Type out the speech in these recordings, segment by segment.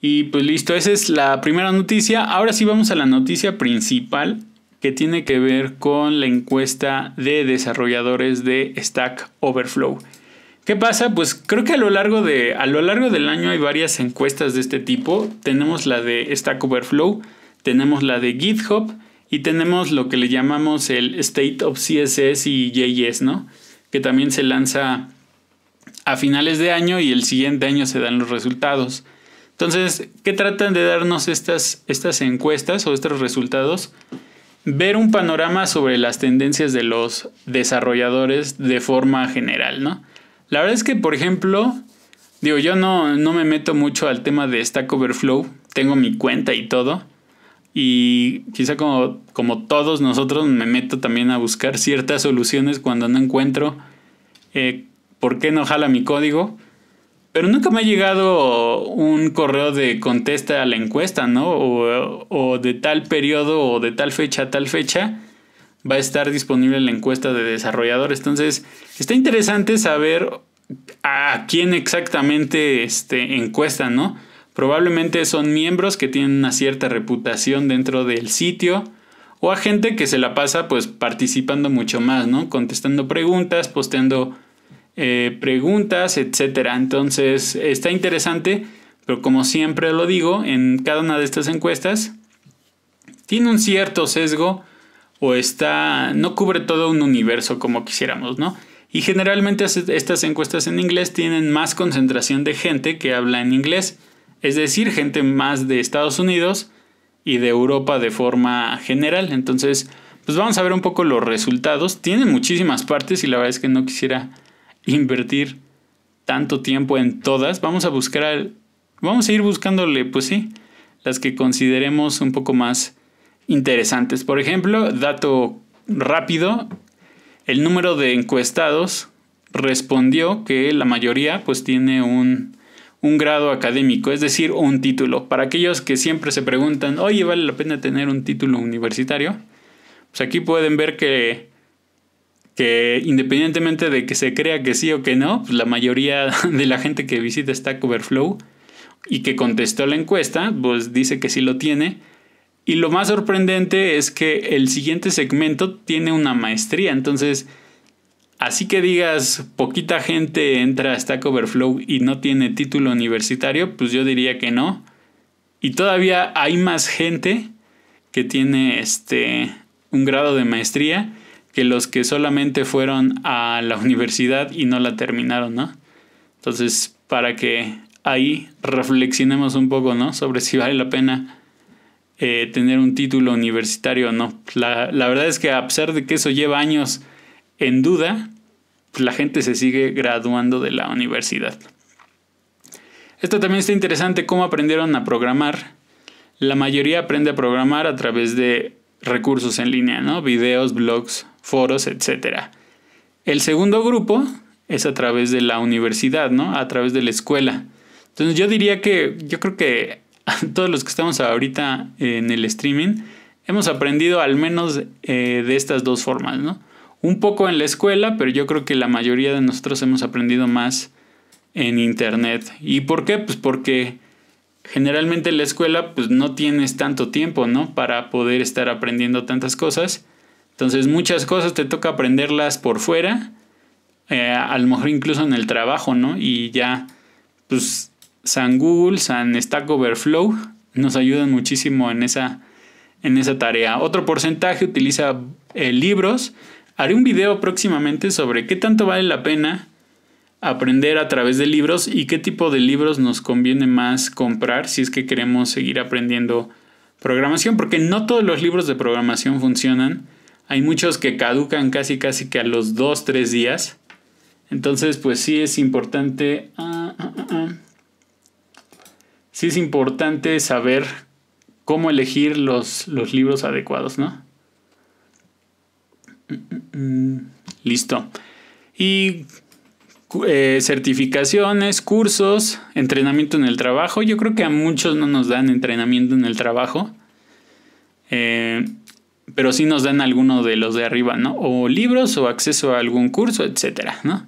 Y pues listo, esa es la primera noticia. Ahora sí vamos a la noticia principal que tiene que ver con la encuesta de desarrolladores de Stack Overflow. ¿Qué pasa? Pues creo que a lo largo, de, a lo largo del año hay varias encuestas de este tipo. Tenemos la de Stack Overflow, tenemos la de GitHub y tenemos lo que le llamamos el State of CSS y JS, ¿no? Que también se lanza a finales de año y el siguiente año se dan los resultados. Entonces, ¿qué tratan de darnos estas, encuestas o estos resultados? Ver un panorama sobre las tendencias de los desarrolladores de forma general, ¿no? La verdad es que, por ejemplo, digo, yo no, me meto mucho al tema de Stack Overflow, tengo mi cuenta y todo, y quizá como, todos nosotros me meto también a buscar ciertas soluciones cuando no encuentro eh, por qué no jala mi código. Pero nunca me ha llegado un correo de contesta a la encuesta, ¿no? O, de tal periodo o de tal fecha a tal fecha va a estar disponible la encuesta de desarrolladores. Entonces, está interesante saber a quién exactamente este, encuesta, ¿no? Probablemente son miembros que tienen una cierta reputación dentro del sitio o a gente que se la pasa pues participando mucho más, ¿no? Contestando preguntas, posteando eh, preguntas, etcétera. Entonces está interesante, pero como siempre lo digo, en cada una de estas encuestas tiene un cierto sesgo o está no cubre todo un universo como quisiéramos, ¿no? Y generalmente estas encuestas en inglés tienen más concentración de gente que habla en inglés, es decir, gente más de Estados Unidos y de Europa de forma general. Entonces, pues vamos a ver un poco los resultados. Tiene muchísimas partes y la verdad es que no quisiera invertir tanto tiempo en todas. Vamos a buscar, vamos a ir buscándole, pues sí, las que consideremos un poco más interesantes. Por ejemplo, dato rápido, el número de encuestados respondió que la mayoría pues tiene un, un grado académico, es decir, un título. Para aquellos que siempre se preguntan, oye, ¿vale la pena tener un título universitario? Pues aquí pueden ver que que independientemente de que se crea que sí o que no, pues la mayoría de la gente que visita Stack Overflow y que contestó la encuesta, pues dice que sí lo tiene. Y lo más sorprendente es que el siguiente segmento tiene una maestría, entonces... Así que digas, poquita gente entra a Stack Overflow y no tiene título universitario, pues yo diría que no. Y todavía hay más gente que tiene este, un grado de maestría que los que solamente fueron a la universidad y no la terminaron, ¿no? Entonces, para que ahí reflexionemos un poco, ¿no? Sobre si vale la pena eh, tener un título universitario o no. La, verdad es que a pesar de que eso lleva años en duda, la gente se sigue graduando de la universidad. Esto también está interesante cómo aprendieron a programar. La mayoría aprende a programar a través de recursos en línea, ¿no? Videos, blogs, foros, etc. El segundo grupo es a través de la universidad, ¿no? A través de la escuela. Entonces yo diría que yo creo que todos los que estamos ahorita en el streaming hemos aprendido al menos eh, de estas dos formas, ¿no? Un poco en la escuela, pero yo creo que la mayoría de nosotros hemos aprendido más en internet. ¿Y por qué? Pues porque generalmente en la escuela pues no tienes tanto tiempo, ¿no? Para poder estar aprendiendo tantas cosas. Entonces muchas cosas te toca aprenderlas por fuera, eh, a lo mejor incluso en el trabajo, ¿no? Y ya, pues San Google, San Stack Overflow nos ayudan muchísimo en esa, en esa tarea. Otro porcentaje utiliza eh, libros. Haré un video próximamente sobre qué tanto vale la pena aprender a través de libros y qué tipo de libros nos conviene más comprar si es que queremos seguir aprendiendo programación, porque no todos los libros de programación funcionan. Hay muchos que caducan casi casi que a los dos, tres días. Entonces, pues sí es importante... Ah, ah, ah, sí es importante saber cómo elegir los, los libros adecuados, ¿no? Mm, mm, mm. Listo. Y eh, certificaciones, cursos, entrenamiento en el trabajo. Yo creo que a muchos no nos dan entrenamiento en el trabajo, eh, pero sí nos dan alguno de los de arriba, ¿no? O libros o acceso a algún curso, etcétera, ¿no?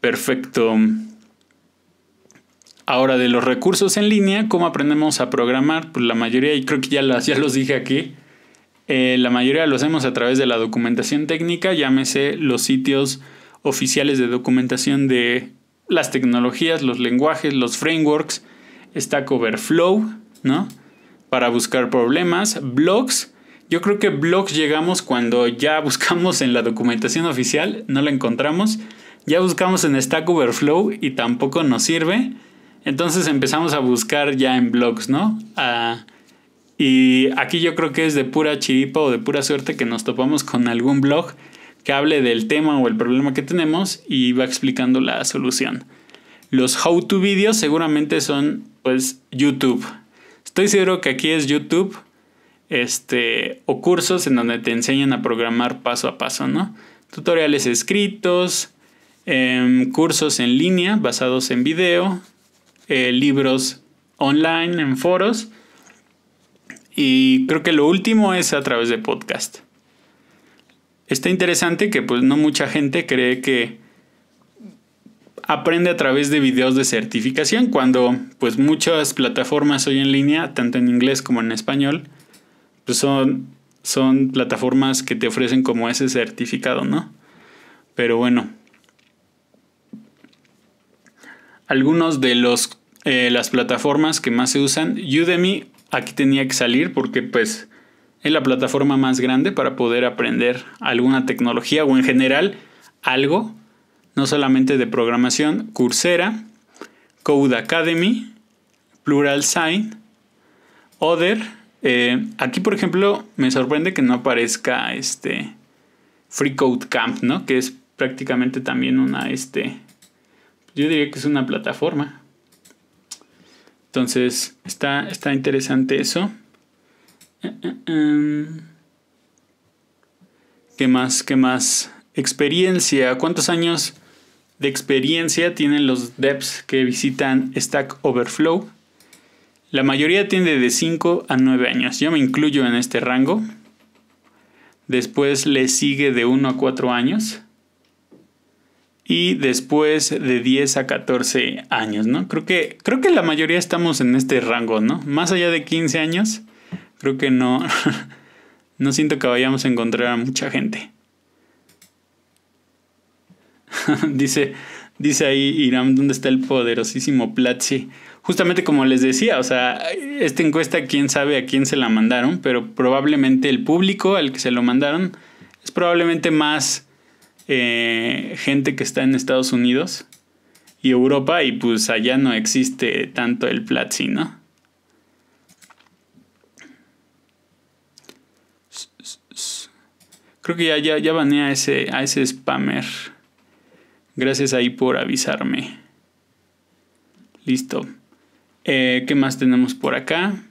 Perfecto. Ahora, de los recursos en línea, ¿cómo aprendemos a programar? Pues la mayoría, y creo que ya, los dije aquí, eh, la mayoría lo hacemos a través de la documentación técnica, llámese los sitios oficiales de documentación de las tecnologías, los lenguajes, los frameworks, Stack Overflow, ¿no? Para buscar problemas, blogs. Yo creo que blogs llegamos cuando ya buscamos en la documentación oficial, no la encontramos. Ya buscamos en Stack Overflow y tampoco nos sirve. Entonces empezamos a buscar ya en blogs, ¿no? y aquí yo creo que es de pura chiripa o de pura suerte que nos topamos con algún blog que hable del tema o el problema que tenemos y va explicando la solución. Los how to videos seguramente son pues YouTube. Estoy seguro que aquí es YouTube este o cursos en donde te enseñan a programar paso a paso, ¿no? Tutoriales escritos, em, cursos en línea basados en video, eh, libros online en foros y creo que lo último es a través de podcast está interesante que pues no mucha gente cree que aprende a través de videos de certificación cuando pues muchas plataformas hoy en línea, tanto en inglés como en español, pues son, son plataformas que te ofrecen como ese certificado, ¿no? Pero bueno. Algunos de los, eh, las plataformas que más se usan, Udemy, aquí tenía que salir porque pues es la plataforma más grande para poder aprender alguna tecnología o en general algo, no solamente de programación, Coursera, Code Academy, Plural Sign, Other. Eh, aquí, por ejemplo, me sorprende que no aparezca este Free Code Camp, ¿no? Que es prácticamente también una, este, yo diría que es una plataforma. Entonces, está, está interesante eso. ¿Qué más? ¿Qué más? Experiencia. ¿Cuántos años de experiencia tienen los devs que visitan Stack Overflow? La mayoría tiene de 5 a 9 años. Yo me incluyo en este rango. Después le sigue de 1 a 4 años. Y después de 10 a 14 años, ¿no? Creo que, creo que la mayoría estamos en este rango, ¿no? Más allá de 15 años creo que no, no siento que vayamos a encontrar a mucha gente. dice, dice ahí Irán, ¿dónde está el poderosísimo Platzi? Justamente como les decía, o sea, esta encuesta quién sabe a quién se la mandaron, pero probablemente el público al que se lo mandaron es probablemente más eh, gente que está en Estados Unidos y Europa y pues allá no existe tanto el Platzi, ¿no? Creo que ya, ya, baneé a ese, a ese spammer. Gracias ahí por avisarme. Listo. Eh, ¿Qué más tenemos por acá?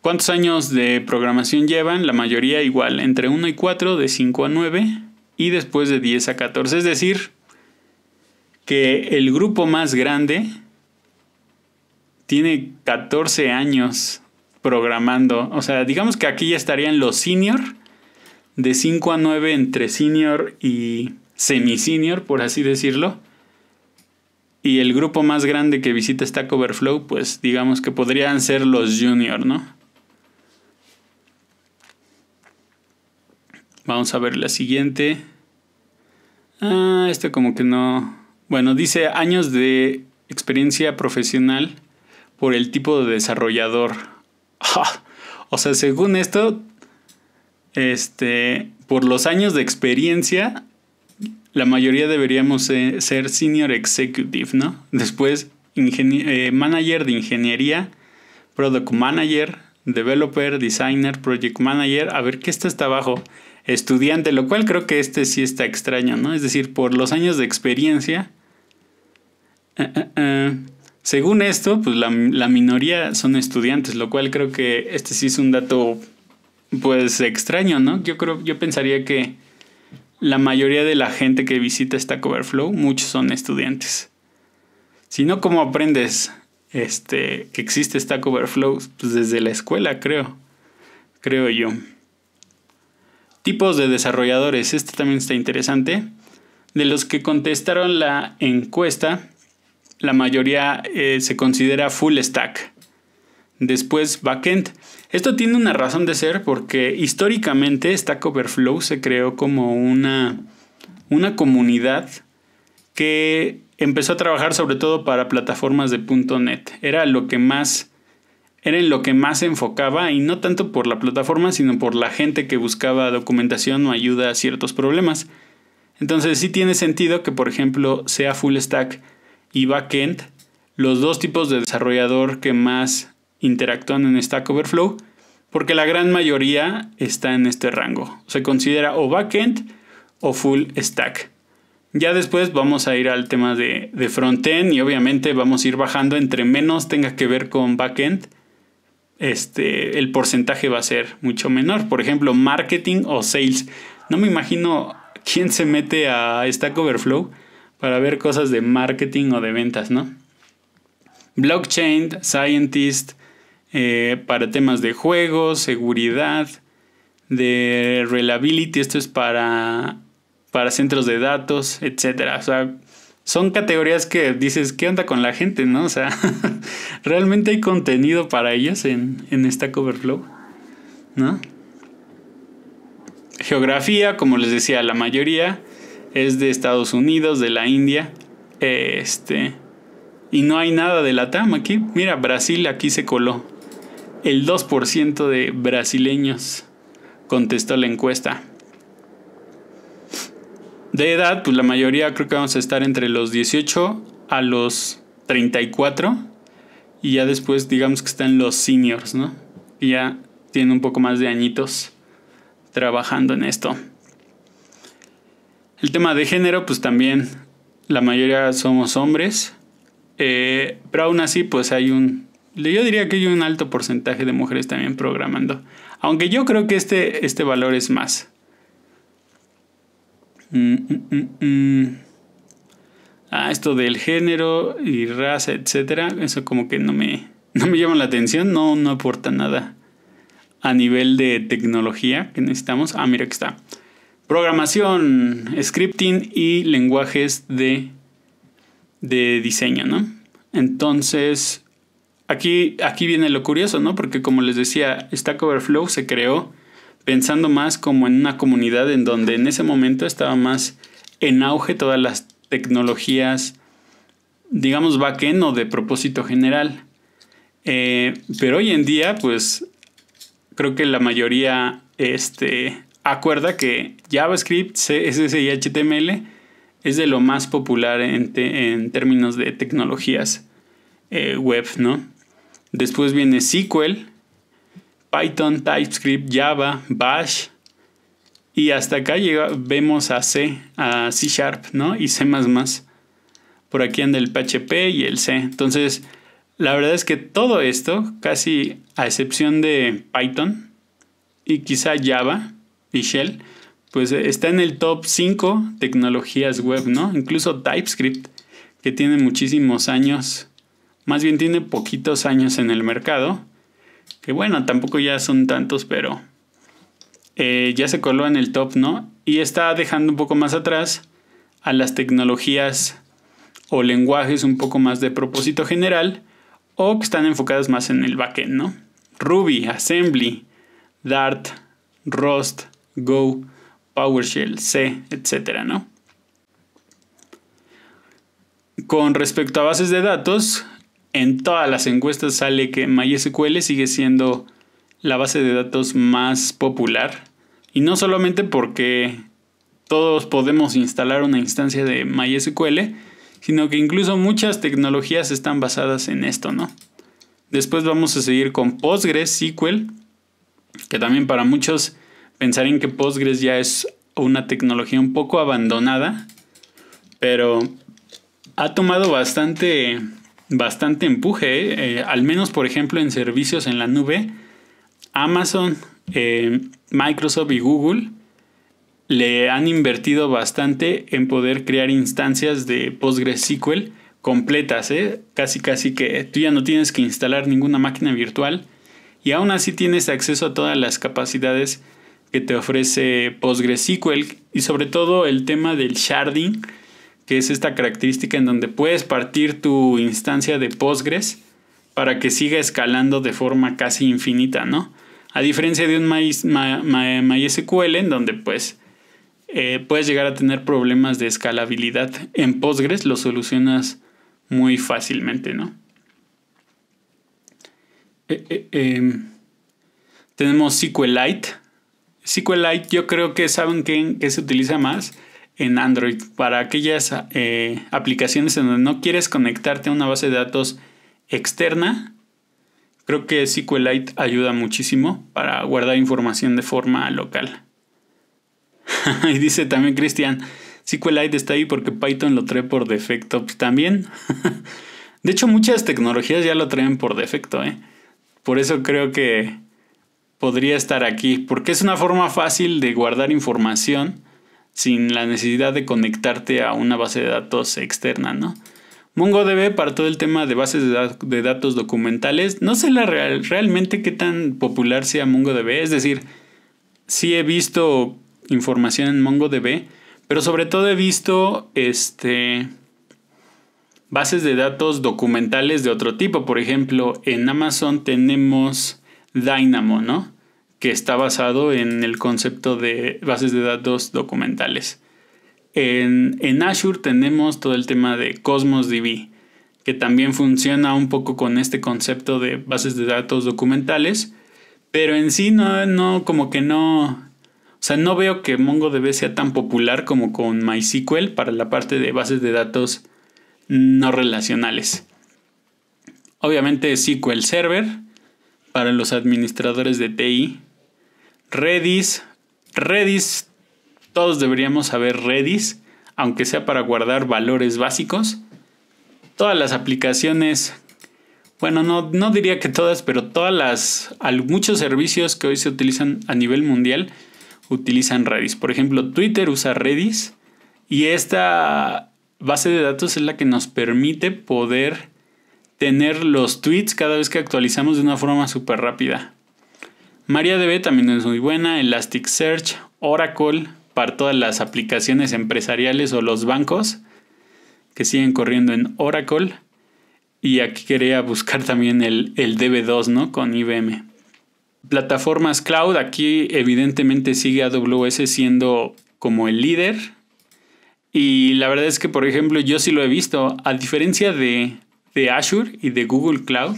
¿Cuántos años de programación llevan? La mayoría igual, entre 1 y 4, de 5 a 9 y después de 10 a 14. Es decir, que el grupo más grande tiene 14 años programando. O sea, digamos que aquí ya estarían los senior de 5 a 9 entre senior y semi-senior, por así decirlo. Y el grupo más grande que visita Stack Overflow, pues digamos que podrían ser los junior, ¿no? Vamos a ver la siguiente. Ah, este como que no. Bueno, dice años de experiencia profesional por el tipo de desarrollador. o sea, según esto, este, por los años de experiencia, la mayoría deberíamos ser senior executive, ¿no? Después, eh, manager de ingeniería, product manager, developer, designer, project manager. A ver, ¿qué está hasta abajo? Estudiante, lo cual creo que este sí está extraño, ¿no? Es decir, por los años de experiencia. Eh, eh, según esto, pues la, la minoría son estudiantes, lo cual creo que este sí es un dato pues extraño, ¿no? Yo creo, yo pensaría que la mayoría de la gente que visita Stack Overflow, muchos son estudiantes. Si no, ¿cómo aprendes este, que existe Stack Overflow? Pues desde la escuela, creo. Creo yo. Tipos de desarrolladores. Este también está interesante. De los que contestaron la encuesta, la mayoría eh, se considera full stack después backend. Esto tiene una razón de ser porque históricamente Stack Overflow se creó como una, una comunidad que empezó a trabajar sobre todo para plataformas de .NET. Era lo que más era en lo que más se enfocaba y no tanto por la plataforma, sino por la gente que buscaba documentación o ayuda a ciertos problemas. Entonces sí tiene sentido que por ejemplo sea full stack y backend los dos tipos de desarrollador que más interactúan en Stack Overflow, porque la gran mayoría está en este rango. Se considera o backend o full stack. Ya después vamos a ir al tema de, de frontend y obviamente vamos a ir bajando entre menos tenga que ver con backend. Este, el porcentaje va a ser mucho menor. Por ejemplo, marketing o sales. No me imagino quién se mete a Stack Overflow para ver cosas de marketing o de ventas, ¿no? Blockchain, scientist, eh, para temas de juegos, seguridad, de reliability, esto es para, para centros de datos, etcétera. O sea, son categorías que dices, ¿qué onda con la gente? ¿No? O sea, ¿realmente hay contenido para ellas en, esta esta Flow ¿No? Geografía, como les decía, la mayoría es de Estados Unidos, de la India. Este. Y no hay nada de la TAM aquí. Mira, Brasil aquí se coló. El 2% de brasileños contestó la encuesta. De edad, pues la mayoría creo que vamos a estar entre los 18 a los 34 y ya después digamos que están los seniors, ¿no? ya tienen un poco más de añitos trabajando en esto. El tema de género, pues también la mayoría somos hombres, eh, pero aún así pues hay un yo diría que hay un alto porcentaje de mujeres también programando. Aunque yo creo que este, este valor es más. Mm, mm, mm, ah, esto del género y raza, etcétera. Eso como que no me, me llama la atención. No, no aporta nada a nivel de tecnología que necesitamos. Ah, mira que está. Programación, scripting y lenguajes de, de diseño, ¿no? Entonces, Aquí, viene lo curioso, ¿no? Porque como les decía, Stack Overflow se creó pensando más como en una comunidad en donde en ese momento estaba más en auge todas las tecnologías, digamos, backend o de propósito general. Eh, pero hoy en día, pues, creo que la mayoría este, acuerda que JavaScript, CSS y HTML es de lo más popular en, términos de tecnologías eh, web, ¿no? Después viene SQL, Python, TypeScript, Java, Bash. Y hasta acá llega, vemos a C, a C Sharp, ¿no? Y C. Por aquí anda el PHP y el C. Entonces, la verdad es que todo esto, casi a excepción de Python y quizá Java y Shell, pues está en el top 5 tecnologías web, ¿no? Incluso TypeScript, que tiene muchísimos años más bien tiene poquitos años en el mercado. Que bueno, tampoco ya son tantos, pero eh, ya se coló en el top, ¿no? Y está dejando un poco más atrás a las tecnologías o lenguajes un poco más de propósito general o que están enfocadas más en el backend, ¿no? Ruby, Assembly, Dart, Rust, Go, PowerShell, C, etcétera, ¿no? Con respecto a bases de datos, en todas las encuestas sale que MySQL sigue siendo la base de datos más popular. Y no solamente porque todos podemos instalar una instancia de MySQL, sino que incluso muchas tecnologías están basadas en esto, ¿no? Después vamos a seguir con Postgres SQL, que también para muchos pensarían que Postgres ya es una tecnología un poco abandonada, pero ha tomado bastante bastante empuje, eh, eh, al menos por ejemplo en servicios en la nube, Amazon, eh, Microsoft y Google le han invertido bastante en poder crear instancias de PostgreSQL completas, casi casi que tú ya no tienes que instalar ninguna máquina virtual y aún así tienes acceso a todas las capacidades que te ofrece PostgreSQL y sobre todo el tema del sharding que es esta característica en donde puedes partir tu instancia de Postgres para que siga escalando de forma casi infinita, ¿no? A diferencia de un MySQL, en donde pues eh, puedes llegar a tener problemas de escalabilidad. En Postgres lo solucionas muy fácilmente, ¿no? Eh, eh, em, tenemos SQLite. SQLite yo creo que saben que, que se utiliza más en Android para aquellas eh, aplicaciones en donde no quieres conectarte a una base de datos externa. Creo que SQLite ayuda muchísimo para guardar información de forma local. y dice también Cristian, SQLite está ahí porque Python lo trae por defecto también. de hecho, muchas tecnologías ya lo traen por defecto. ¿eh? Por eso creo que podría estar aquí, porque es una forma fácil de guardar información sin la necesidad de conectarte a una base de datos externa, ¿no? MongoDB para todo el tema de bases de, datos documentales, no sé realmente qué tan popular sea MongoDB, es decir, sí he visto información en MongoDB, pero sobre todo he visto este bases de datos documentales de otro tipo, por ejemplo, en Amazon tenemos Dynamo, ¿no? que está basado en el concepto de bases de datos documentales. En, Azure tenemos todo el tema de Cosmos DB, que también funciona un poco con este concepto de bases de datos documentales, pero en sí no, no como que no, o sea, no veo que MongoDB sea tan popular como con MySQL para la parte de bases de datos no relacionales. Obviamente SQL Server para los administradores de TI Redis, Redis, todos deberíamos saber Redis, aunque sea para guardar valores básicos. Todas las aplicaciones, bueno, no, no diría que todas, pero todas las, muchos servicios que hoy se utilizan a nivel mundial utilizan Redis. Por ejemplo, Twitter usa Redis y esta base de datos es la que nos permite poder tener los tweets cada vez que actualizamos de una forma súper rápida. MariaDB también es muy buena, Elasticsearch, Oracle, para todas las aplicaciones empresariales o los bancos que siguen corriendo en Oracle. Y aquí quería buscar también el, el DB2, ¿no? Con IBM. Plataformas cloud, aquí evidentemente sigue AWS siendo como el líder. Y la verdad es que, por ejemplo, yo sí lo he visto, a diferencia de, de Azure y de Google Cloud,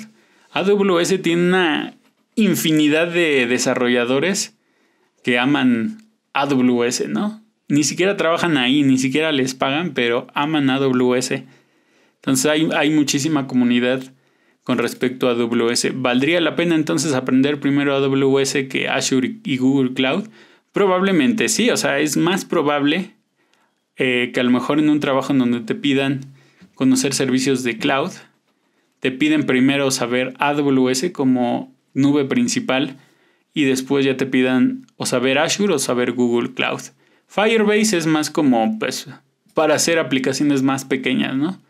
AWS tiene una infinidad de desarrolladores que aman AWS, ¿no? Ni siquiera trabajan ahí, ni siquiera les pagan, pero aman AWS. Entonces hay, muchísima comunidad con respecto a AWS. ¿Valdría la pena entonces aprender primero AWS que Azure y Google Cloud? Probablemente sí, o sea, es más probable eh, que a lo mejor en un trabajo en donde te pidan conocer servicios de cloud, te piden primero saber AWS como nube principal y después ya te pidan o saber Azure o saber Google Cloud. Firebase es más como pues, para hacer aplicaciones más pequeñas, ¿no?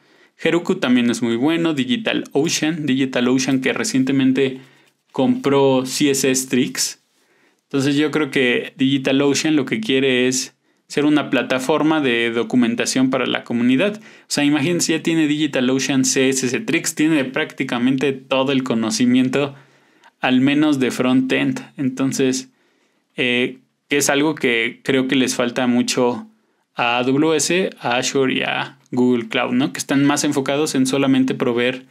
Heroku también es muy bueno, DigitalOcean, DigitalOcean que recientemente compró CSS Tricks. Entonces yo creo que DigitalOcean lo que quiere es ser una plataforma de documentación para la comunidad. O sea, imagínense, ya tiene DigitalOcean CSS Tricks, tiene prácticamente todo el conocimiento al menos de front-end. Entonces, eh, es algo que creo que les falta mucho a AWS, a Azure y a Google Cloud, ¿no? Que están más enfocados en solamente proveer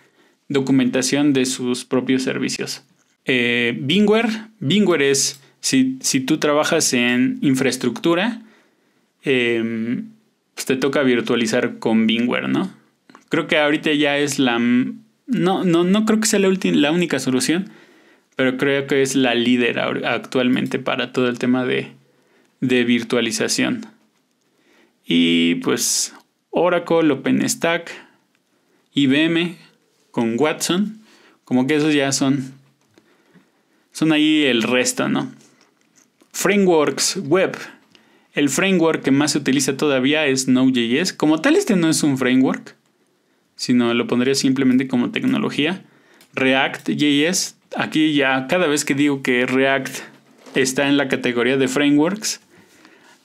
documentación de sus propios servicios. Bingware, eh, Bingware es si, si, tú trabajas en infraestructura, em, pues te toca virtualizar con Bingware, ¿no? Creo que ahorita ya es la... No, no, no creo que sea la única solución, pero creo que es la líder actualmente para todo el tema de, virtualización. Y pues Oracle, OpenStack, IBM con Watson, como que esos ya son, son ahí el resto, ¿no? Frameworks web. El framework que más se utiliza todavía es Node.js. Como tal, este no es un framework, sino lo pondría simplemente como tecnología. React.js aquí ya cada vez que digo que React está en la categoría de frameworks,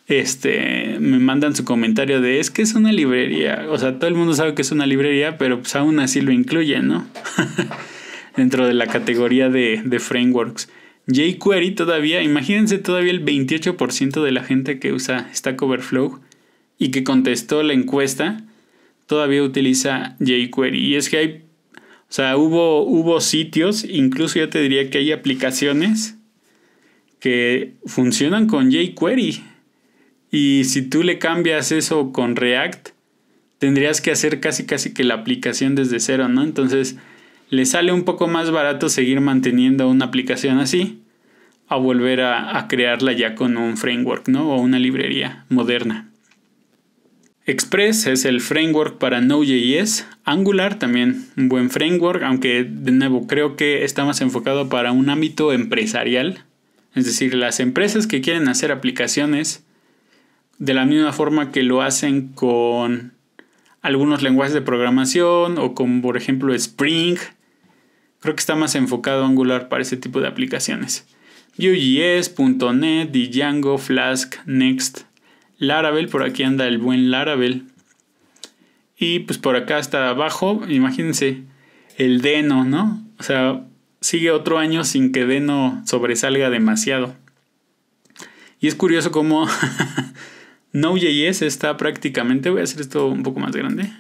este, me mandan su comentario de es que es una librería, o sea, todo el mundo sabe que es una librería, pero pues aún así lo incluyen, ¿no? Dentro de la categoría de, de frameworks. jQuery todavía, imagínense todavía el 28% de la gente que usa Stack Overflow y que contestó la encuesta, todavía utiliza jQuery. Y es que hay o sea, hubo, hubo sitios, incluso yo te diría que hay aplicaciones que funcionan con jQuery. Y si tú le cambias eso con React, tendrías que hacer casi casi que la aplicación desde cero, ¿no? Entonces, le sale un poco más barato seguir manteniendo una aplicación así a volver a crearla ya con un framework, ¿no? O una librería moderna. Express es el framework para Node.js. Angular también un buen framework, aunque de nuevo creo que está más enfocado para un ámbito empresarial. Es decir, las empresas que quieren hacer aplicaciones de la misma forma que lo hacen con algunos lenguajes de programación o con, por ejemplo, Spring. Creo que está más enfocado Angular para ese tipo de aplicaciones. Vue.js, .NET, Django, Flask, Next, Laravel, por aquí anda el buen Laravel. Y pues por acá hasta abajo, imagínense, el Deno, ¿no? O sea, sigue otro año sin que Deno sobresalga demasiado. Y es curioso cómo Node.js está prácticamente, voy a hacer esto un poco más grande.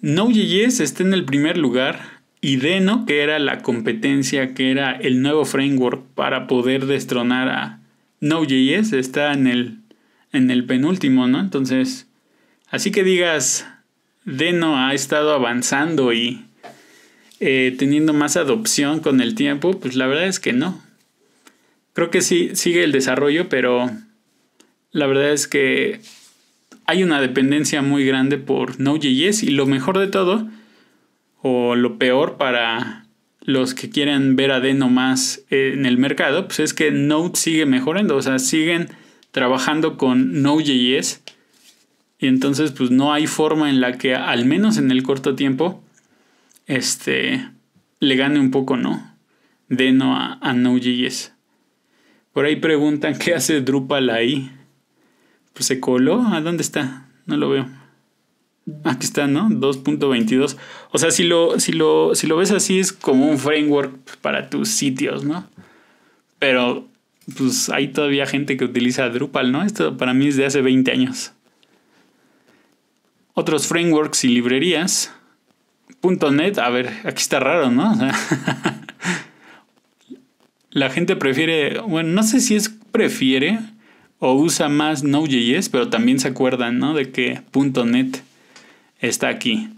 Node.js está en el primer lugar y Deno, que era la competencia, que era el nuevo framework para poder destronar a Node.js, está en el en el penúltimo, ¿no? Entonces, así que digas, Deno ha estado avanzando y eh, teniendo más adopción con el tiempo, pues la verdad es que no. Creo que sí, sigue el desarrollo, pero la verdad es que hay una dependencia muy grande por Node.js y lo mejor de todo, o lo peor para los que quieran ver a Deno más eh, en el mercado, pues es que Node sigue mejorando, o sea, siguen trabajando con Node.js. Y entonces, pues no hay forma en la que, al menos en el corto tiempo, este, le gane un poco, ¿no? Deno a, a Node.js. Por ahí preguntan qué hace Drupal ahí. Pues se coló. ¿A dónde está? No lo veo. Aquí está, ¿no? 2.22. O sea, si lo, si, lo, si lo ves así, es como un framework para tus sitios, ¿no? Pero pues hay todavía gente que utiliza Drupal, ¿no? Esto para mí es de hace 20 años. Otros frameworks y librerías. .NET, a ver, aquí está raro, ¿no? la gente prefiere, bueno, no sé si es prefiere o usa más Node.js, pero también se acuerdan, ¿no? De que .NET está aquí.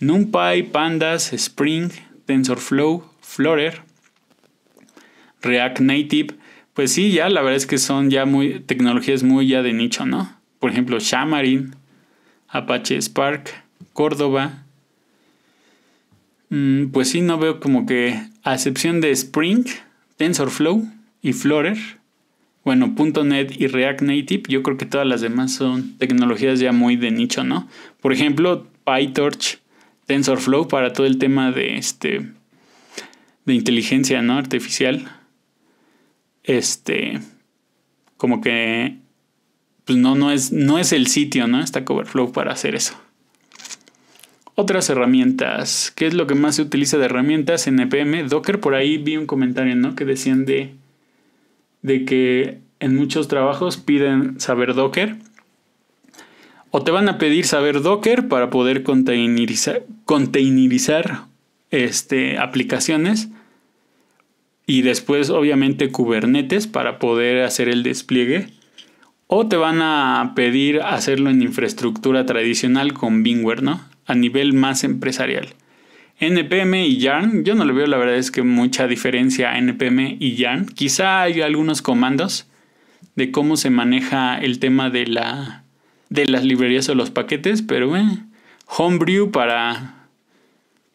NumPy, Pandas, Spring, TensorFlow, Flutter, React Native. Pues sí, ya la verdad es que son ya muy tecnologías muy ya de nicho, ¿no? Por ejemplo, Xamarin, Apache Spark, Córdoba. Mm, pues sí, no veo como que, a excepción de Spring, TensorFlow y Flutter, bueno, .NET y React Native, yo creo que todas las demás son tecnologías ya muy de nicho, ¿no? Por ejemplo, PyTorch, TensorFlow para todo el tema de este de inteligencia, ¿no? artificial este, como que pues, no, no, es, no es el sitio, ¿no? está Coverflow para hacer eso. Otras herramientas. ¿Qué es lo que más se utiliza de herramientas? NPM, e Docker. Por ahí vi un comentario, ¿no? Que decían de, que en muchos trabajos piden saber Docker. O te van a pedir saber Docker para poder containerizar, containerizar este, aplicaciones y después obviamente Kubernetes para poder hacer el despliegue. O te van a pedir hacerlo en infraestructura tradicional con Bingware, ¿no? A nivel más empresarial. NPM y Yarn, yo no le veo la verdad es que mucha diferencia a NPM y Yarn. Quizá hay algunos comandos de cómo se maneja el tema de, la, de las librerías o los paquetes, pero bueno, eh, Homebrew para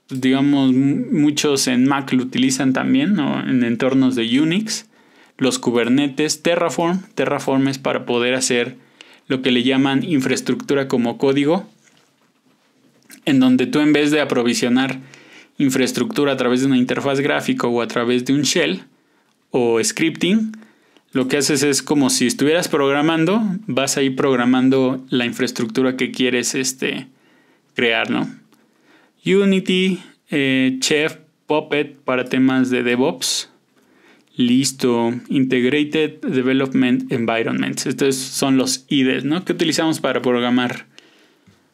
digamos, muchos en Mac lo utilizan también en entornos de Unix, los Kubernetes, Terraform. Terraform es para poder hacer lo que le llaman infraestructura como código, en donde tú en vez de aprovisionar infraestructura a través de una interfaz gráfica o a través de un shell o scripting, lo que haces es como si estuvieras programando, vas a ir programando la infraestructura que quieres este, crear, ¿no? Unity, eh, Chef, Puppet para temas de DevOps. Listo. Integrated Development Environments. Estos son los IDEs ¿no? que utilizamos para programar.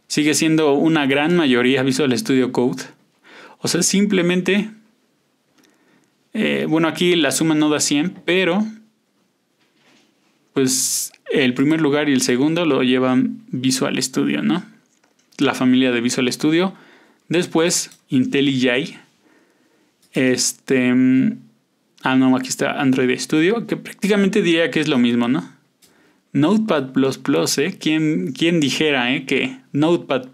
Sigue siendo una gran mayoría Visual Studio Code. O sea, simplemente... Eh, bueno, aquí la suma no da 100, pero... Pues el primer lugar y el segundo lo llevan Visual Studio, ¿no? La familia de Visual Studio Después, IntelliJ. E este. Mm, ah, no, aquí está Android Studio, que prácticamente diría que es lo mismo, ¿no? Notepad, ¿eh? ¿Quién, dijera, eh? Que Notepad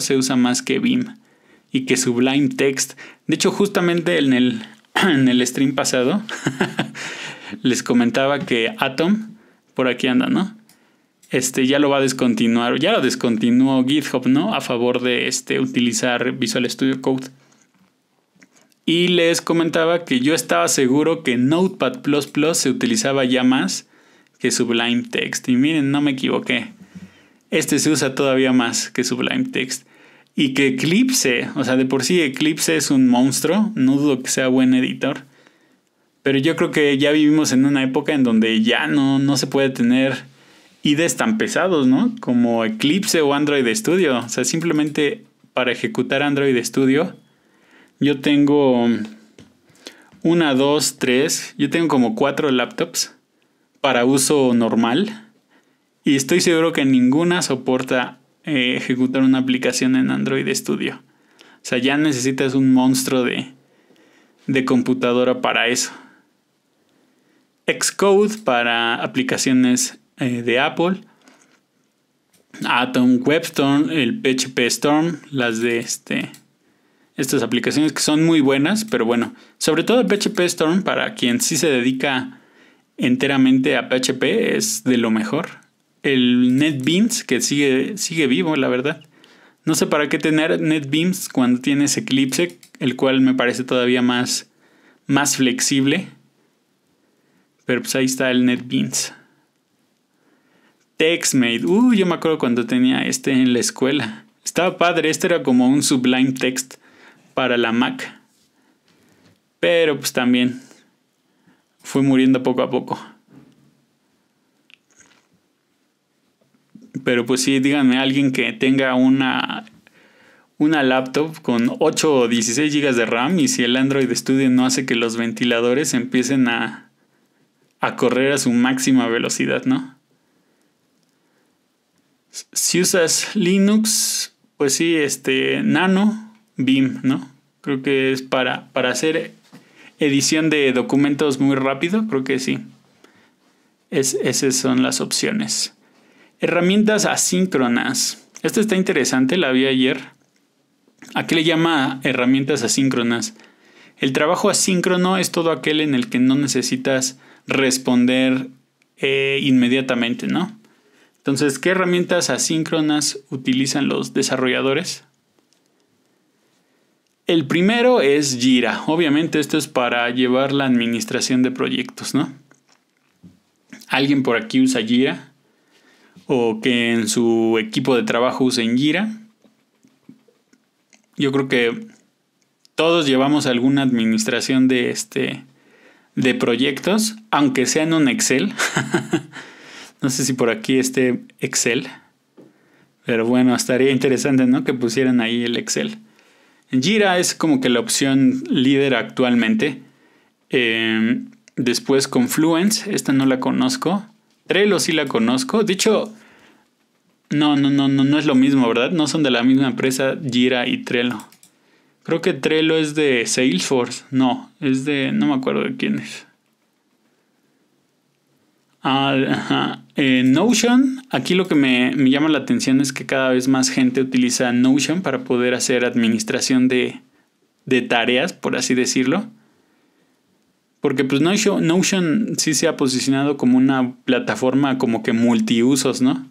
se usa más que Vim y que Sublime Text. De hecho, justamente en el, en el stream pasado les comentaba que Atom, por aquí anda, ¿no? Este, ya lo va a descontinuar, ya lo descontinuó GitHub, ¿no? A favor de este, utilizar Visual Studio Code. Y les comentaba que yo estaba seguro que Notepad se utilizaba ya más que Sublime Text. Y miren, no me equivoqué. Este se usa todavía más que Sublime Text. Y que Eclipse, o sea, de por sí Eclipse es un monstruo, no dudo que sea buen editor. Pero yo creo que ya vivimos en una época en donde ya no, no se puede tener de tan pesados, ¿no? Como Eclipse o Android Studio. O sea, simplemente para ejecutar Android Studio, yo tengo una, dos, tres, yo tengo como cuatro laptops para uso normal y estoy seguro que ninguna soporta eh, ejecutar una aplicación en Android Studio. O sea, ya necesitas un monstruo de, de computadora para eso. Xcode para aplicaciones eh, de Apple, Atom, WebStorm, el PHP Storm, las de este, estas aplicaciones que son muy buenas, pero bueno, sobre todo el PHP Storm para quien sí se dedica enteramente a PHP es de lo mejor. El NetBeans que sigue, sigue vivo, la verdad. No sé para qué tener NetBeans cuando tienes Eclipse, el cual me parece todavía más, más flexible. Pero pues ahí está el NetBeans. TextMate. Uh, yo me acuerdo cuando tenía este en la escuela. Estaba padre, este era como un Sublime Text para la Mac. Pero pues también fue muriendo poco a poco. Pero pues sí, díganme alguien que tenga una una laptop con 8 o 16 GB de RAM y si el Android Studio no hace que los ventiladores empiecen a, a correr a su máxima velocidad, ¿no? Si usas Linux, pues sí, este Nano, BIM, ¿no? Creo que es para, hacer edición de documentos muy rápido, creo que sí. Es, esas son las opciones. Herramientas asíncronas. esto está interesante, la vi ayer. ¿A qué le llama herramientas asíncronas? El trabajo asíncrono es todo aquel en el que no necesitas responder eh, inmediatamente, ¿no? Entonces, ¿qué herramientas asíncronas utilizan los desarrolladores? El primero es Jira. Obviamente esto es para llevar la administración de proyectos, ¿no? ¿Alguien por aquí usa Jira? ¿O que en su equipo de trabajo usen Jira? Yo creo que todos llevamos alguna administración de, este, de proyectos, aunque sea en un Excel. No sé si por aquí esté Excel. Pero bueno, estaría interesante, ¿no? Que pusieran ahí el Excel. Jira es como que la opción líder actualmente. Em, después Confluence, esta no la conozco. Trello sí la conozco. Dicho, no, no, no, no, no es lo mismo, ¿verdad? No son de la misma empresa Jira y Trello. Creo que Trello es de Salesforce. No, es de, no me acuerdo de quién es. Eh, Notion, aquí lo que me, llama la atención es que cada vez más gente utiliza Notion para poder hacer administración de, de tareas, por así decirlo. Porque pues Notion, Notion, sí se ha posicionado como una plataforma como que multiusos, ¿no?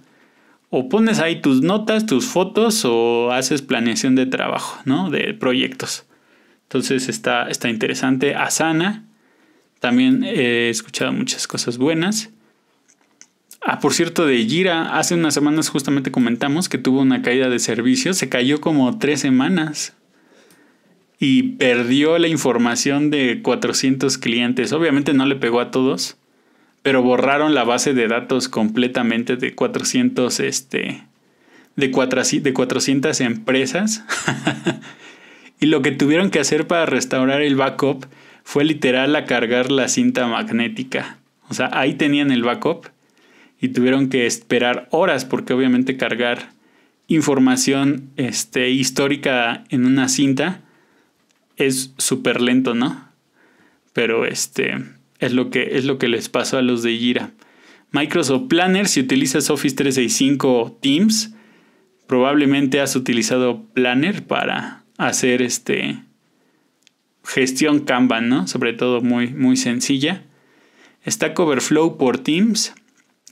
O pones ahí tus notas, tus fotos o haces planeación de trabajo, ¿no? De proyectos. Entonces está, está interesante. Asana, también eh, he escuchado muchas cosas buenas. Ah, por cierto, de Gira, hace unas semanas justamente comentamos que tuvo una caída de servicio, se cayó como tres semanas y perdió la información de 400 clientes. Obviamente no le pegó a todos, pero borraron la base de datos completamente de 400, este, de, 400, de empresas. y lo que tuvieron que hacer para restaurar el backup fue literal a cargar la cinta magnética. O sea, ahí tenían el backup y tuvieron que esperar horas porque obviamente cargar información este, histórica en una cinta es súper lento, ¿no? Pero este es lo que es lo que les pasó a los de Gira. Microsoft Planner, si utilizas Office 365 Teams, probablemente has utilizado Planner para hacer este gestión Kanban, ¿no? Sobre todo muy muy sencilla. Stack Overflow por Teams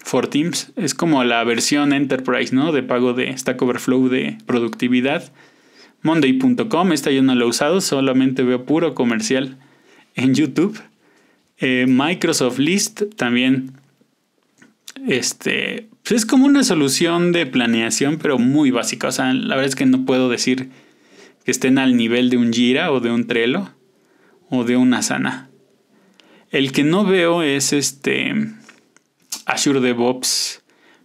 for Teams. Es como la versión enterprise, ¿no? De pago de Stack Overflow de productividad. Monday.com, esta yo no la he usado, solamente veo puro comercial en YouTube. Eh, Microsoft List también. Este, pues es como una solución de planeación, pero muy básica. O sea, la verdad es que no puedo decir que estén al nivel de un Jira o de un Trello o de una Sana. El que no veo es este Azure DevOps.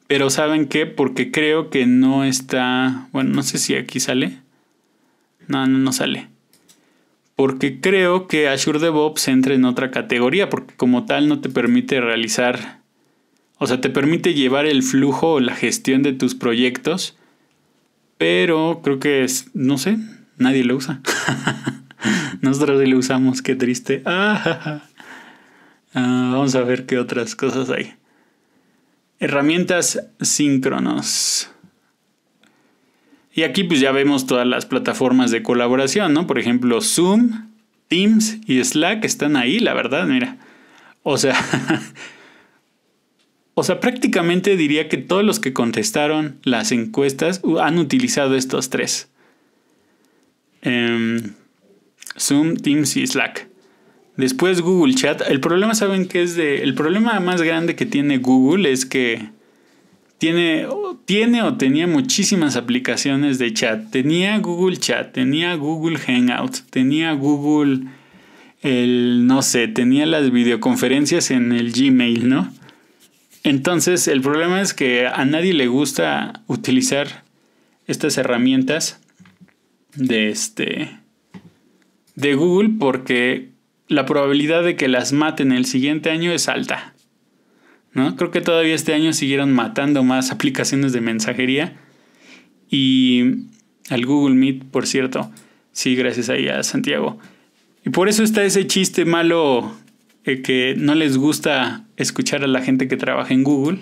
Pero ¿saben qué? Porque creo que no está... Bueno, no sé si aquí sale. No, no, sale. Porque creo que Azure DevOps entra en otra categoría, porque como tal no te permite realizar... O sea, te permite llevar el flujo o la gestión de tus proyectos, pero creo que es... No sé, nadie lo usa. Nosotros sí lo usamos, qué triste. Ah, vamos a ver qué otras cosas hay. Herramientas síncronos. Y aquí pues ya vemos todas las plataformas de colaboración, ¿no? Por ejemplo, Zoom, Teams y Slack están ahí, la verdad, mira. O sea, o sea, prácticamente diría que todos los que contestaron las encuestas uh, han utilizado estos tres. Em, Zoom, Teams y Slack. Después Google Chat. El problema, saben qué es El problema más grande que tiene Google es que tiene, tiene o tenía muchísimas aplicaciones de chat. Tenía Google Chat, tenía Google Hangouts, tenía Google. El, no sé, tenía las videoconferencias en el Gmail, ¿no? Entonces, el problema es que a nadie le gusta utilizar estas herramientas de este de Google porque la probabilidad de que las maten el siguiente año es alta. ¿no? Creo que todavía este año siguieron matando más aplicaciones de mensajería. Y al Google Meet, por cierto. Sí, gracias ahí a Santiago. Y por eso está ese chiste malo eh, que no les gusta escuchar a la gente que trabaja en Google.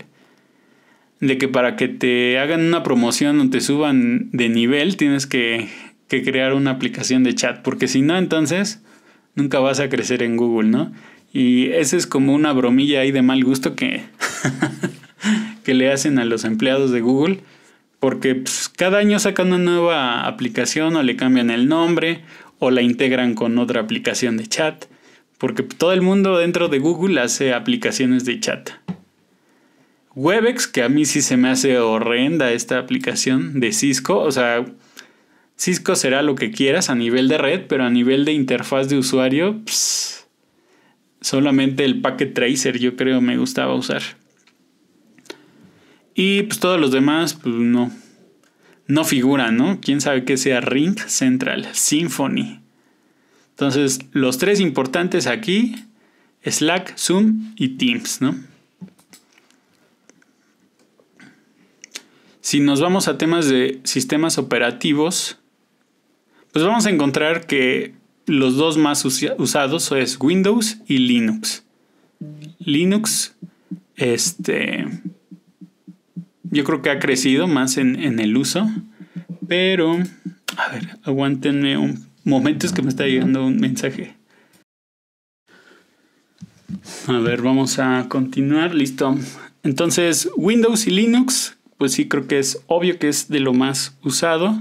De que para que te hagan una promoción o te suban de nivel tienes que, que crear una aplicación de chat. Porque si no, entonces nunca vas a crecer en Google, ¿no? Y esa es como una bromilla ahí de mal gusto que, que le hacen a los empleados de Google, porque pues, cada año sacan una nueva aplicación o le cambian el nombre o la integran con otra aplicación de chat, porque todo el mundo dentro de Google hace aplicaciones de chat. Webex, que a mí sí se me hace horrenda esta aplicación de Cisco, o sea, Cisco será lo que quieras a nivel de red, pero a nivel de interfaz de usuario, solamente el Packet Tracer yo creo me gustaba usar. Y pues todos los demás, pues no. No figuran, ¿no? Quién sabe qué sea Ring Central, Symfony? Entonces, los tres importantes aquí, Slack, Zoom y Teams, ¿no? Si nos vamos a temas de sistemas operativos, pues vamos a encontrar que los dos más usados es Windows y Linux. Linux, este, yo creo que ha crecido más en, en el uso, pero, a ver, aguántenme un momento, es que me está llegando un mensaje. A ver, vamos a continuar, listo. Entonces, Windows y Linux, pues sí creo que es obvio que es de lo más usado.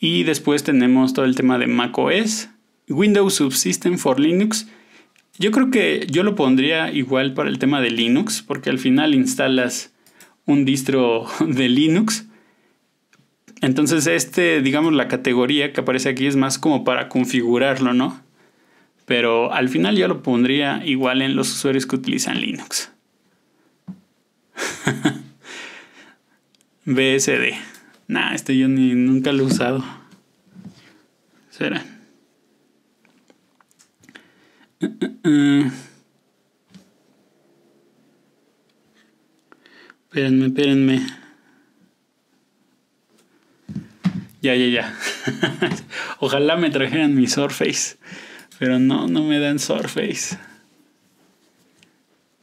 Y después tenemos todo el tema de macOS, Windows Subsystem for Linux. Yo creo que yo lo pondría igual para el tema de Linux, porque al final instalas un distro de Linux. Entonces este, digamos, la categoría que aparece aquí es más como para configurarlo, ¿no? Pero al final yo lo pondría igual en los usuarios que utilizan Linux. BSD. Nah, este yo ni nunca lo he usado. Será. Espérenme, espérenme. Ya, ya, ya. Ojalá me trajeran mi Surface. Pero no, no me dan Surface.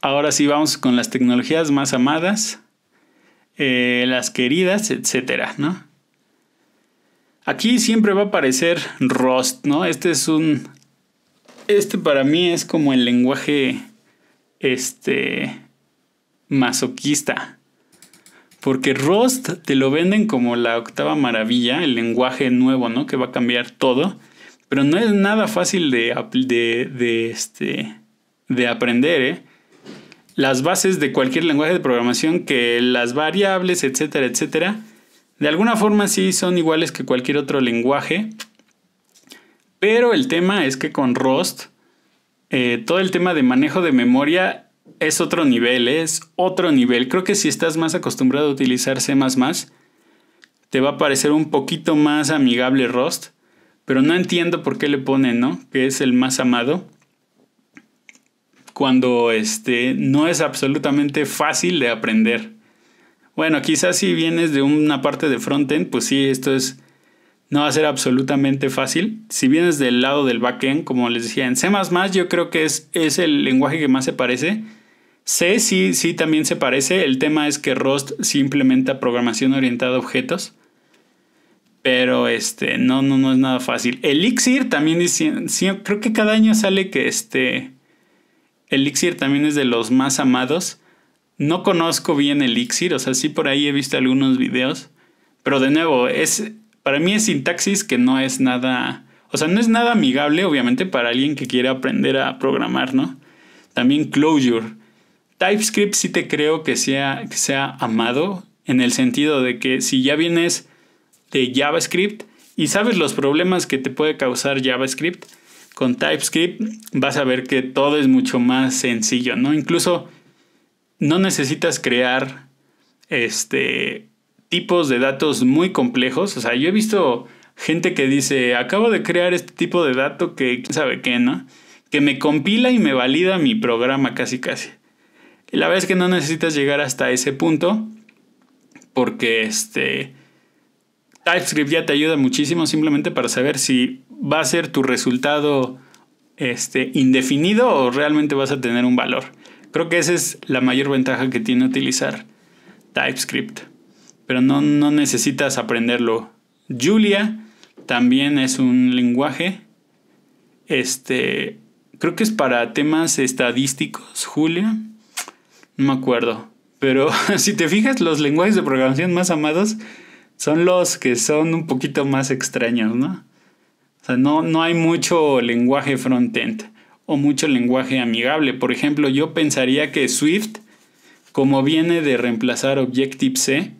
Ahora sí vamos con las tecnologías más amadas. Eh, las queridas, etcétera, ¿no? Aquí siempre va a aparecer Rust, ¿no? Este es un. Este para mí es como el lenguaje. Este. masoquista. Porque Rust te lo venden como la octava maravilla, el lenguaje nuevo, ¿no? Que va a cambiar todo. Pero no es nada fácil de, de, este, de aprender, ¿eh? las bases de cualquier lenguaje de programación, que las variables, etcétera, etcétera, de alguna forma sí son iguales que cualquier otro lenguaje, pero el tema es que con Rust, eh, todo el tema de manejo de memoria es otro nivel, es otro nivel. Creo que si estás más acostumbrado a utilizar C, te va a parecer un poquito más amigable Rust, pero no entiendo por qué le ponen, ¿no? Que es el más amado cuando este, no es absolutamente fácil de aprender. Bueno, quizás si vienes de una parte de frontend, pues sí, esto es no va a ser absolutamente fácil. Si vienes del lado del backend, como les decía, en C yo creo que es, es, el lenguaje que más se parece. C sí, sí también se parece. El tema es que Rust sí implementa programación orientada a objetos. Pero este, no, no, no es nada fácil. Elixir también dice, creo que cada año sale que este, Elixir también es de los más amados. No conozco bien Elixir, o sea, sí por ahí he visto algunos videos. Pero de nuevo, es, para mí es sintaxis que no es nada, o sea, no es nada amigable, obviamente, para alguien que quiere aprender a programar, ¿no? También Closure, TypeScript sí te creo que sea, que sea amado, en el sentido de que si ya vienes de JavaScript y sabes los problemas que te puede causar JavaScript, con TypeScript vas a ver que todo es mucho más sencillo, ¿no? Incluso no necesitas crear este tipos de datos muy complejos, o sea, yo he visto gente que dice, "Acabo de crear este tipo de dato que sabe qué, ¿no? Que me compila y me valida mi programa casi casi." la verdad es que no necesitas llegar hasta ese punto porque este TypeScript ya te ayuda muchísimo simplemente para saber si va a ser tu resultado este, indefinido o realmente vas a tener un valor. Creo que esa es la mayor ventaja que tiene utilizar TypeScript. Pero no, no necesitas aprenderlo. Julia también es un lenguaje. Este, creo que es para temas estadísticos, Julia. No me acuerdo. Pero si te fijas, los lenguajes de programación más amados son los que son un poquito más extraños, ¿no? O sea, no, hay mucho lenguaje frontend o mucho lenguaje amigable. Por ejemplo, yo pensaría que Swift, como viene de reemplazar Objective-C,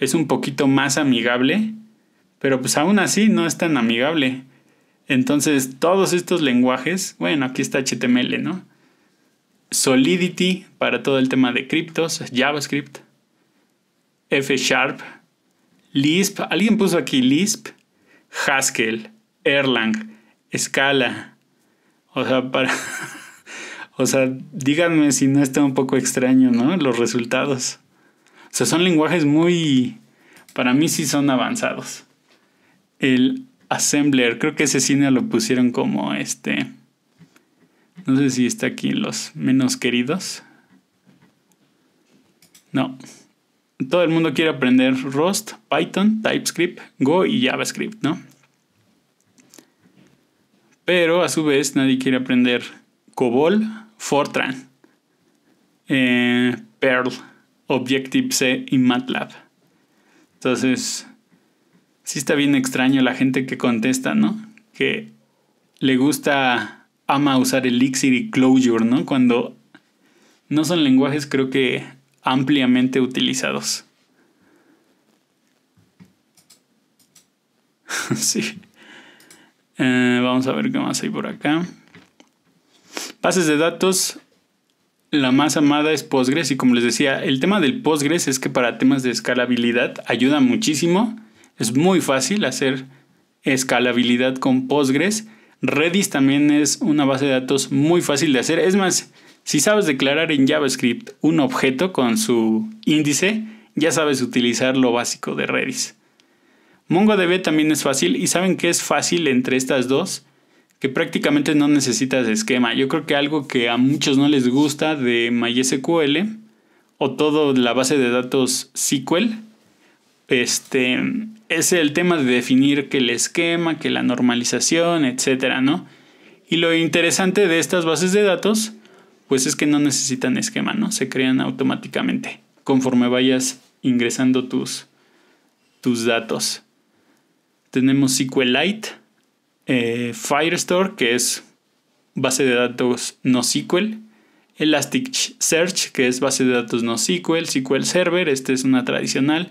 es un poquito más amigable, pero pues aún así no es tan amigable. Entonces, todos estos lenguajes, bueno, aquí está HTML, ¿no? Solidity para todo el tema de criptos, JavaScript, F Sharp, Lisp, alguien puso aquí Lisp, Haskell. Erlang, Scala. O sea, para. o sea, díganme si no está un poco extraño, ¿no? Los resultados. O sea, son lenguajes muy. Para mí sí son avanzados. El Assembler, creo que ese cine lo pusieron como este. No sé si está aquí en los menos queridos. No. Todo el mundo quiere aprender Rust, Python, TypeScript, Go y JavaScript, ¿no? Pero a su vez nadie quiere aprender COBOL, Fortran, eh, Perl, Objective-C y MATLAB. Entonces, sí está bien extraño la gente que contesta, ¿no? Que le gusta, ama usar Elixir y Clojure, ¿no? Cuando no son lenguajes creo que ampliamente utilizados. sí. Eh, vamos a ver qué más hay por acá. Bases de datos. La más amada es Postgres y como les decía, el tema del Postgres es que para temas de escalabilidad ayuda muchísimo. Es muy fácil hacer escalabilidad con Postgres. Redis también es una base de datos muy fácil de hacer. Es más, si sabes declarar en JavaScript un objeto con su índice, ya sabes utilizar lo básico de Redis. MongoDB también es fácil y saben que es fácil entre estas dos, que prácticamente no necesitas esquema. Yo creo que algo que a muchos no les gusta de MySQL o toda la base de datos SQL, este, es el tema de definir que el esquema, que la normalización, etcétera, ¿no? Y lo interesante de estas bases de datos, pues es que no necesitan esquema, ¿no? Se crean automáticamente conforme vayas ingresando tus, tus datos. Tenemos SQLite, eh, Firestore, que es base de datos no SQL, Elasticsearch, que es base de datos no SQL, SQL Server, esta es una tradicional,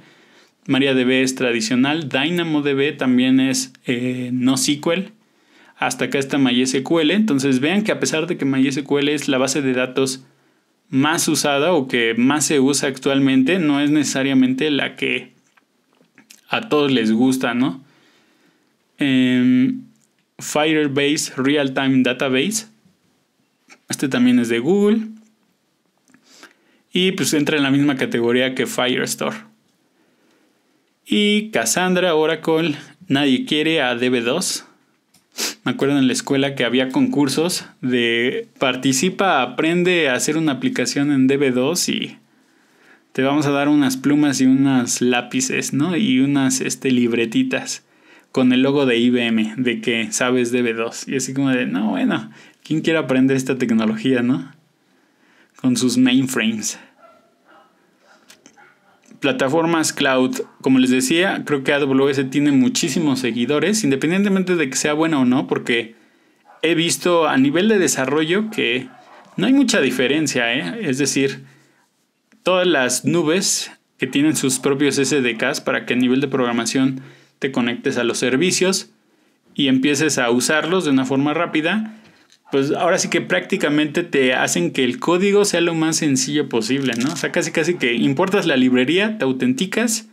MariaDB es tradicional, DynamoDB también es eh, no SQL, hasta acá está MySQL, entonces vean que a pesar de que MySQL es la base de datos más usada o que más se usa actualmente, no es necesariamente la que a todos les gusta, ¿no? Em, Firebase Real Time Database. Este también es de Google. Y pues entra en la misma categoría que Firestore. Y Cassandra, Oracle, nadie quiere a DB2. Me acuerdo en la escuela que había concursos de participa, aprende a hacer una aplicación en DB2 y te vamos a dar unas plumas y unas lápices, ¿no? Y unas este, libretitas con el logo de IBM, de que sabes DB2. Y así como de, no, bueno, ¿quién quiere aprender esta tecnología, no? Con sus mainframes. Plataformas cloud, como les decía, creo que AWS tiene muchísimos seguidores, independientemente de que sea buena o no, porque he visto a nivel de desarrollo que no hay mucha diferencia, ¿eh? es decir, todas las nubes que tienen sus propios SDKs para que a nivel de programación te conectes a los servicios y empieces a usarlos de una forma rápida, pues ahora sí que prácticamente te hacen que el código sea lo más sencillo posible, ¿no? O sea, casi casi que importas la librería, te autenticas,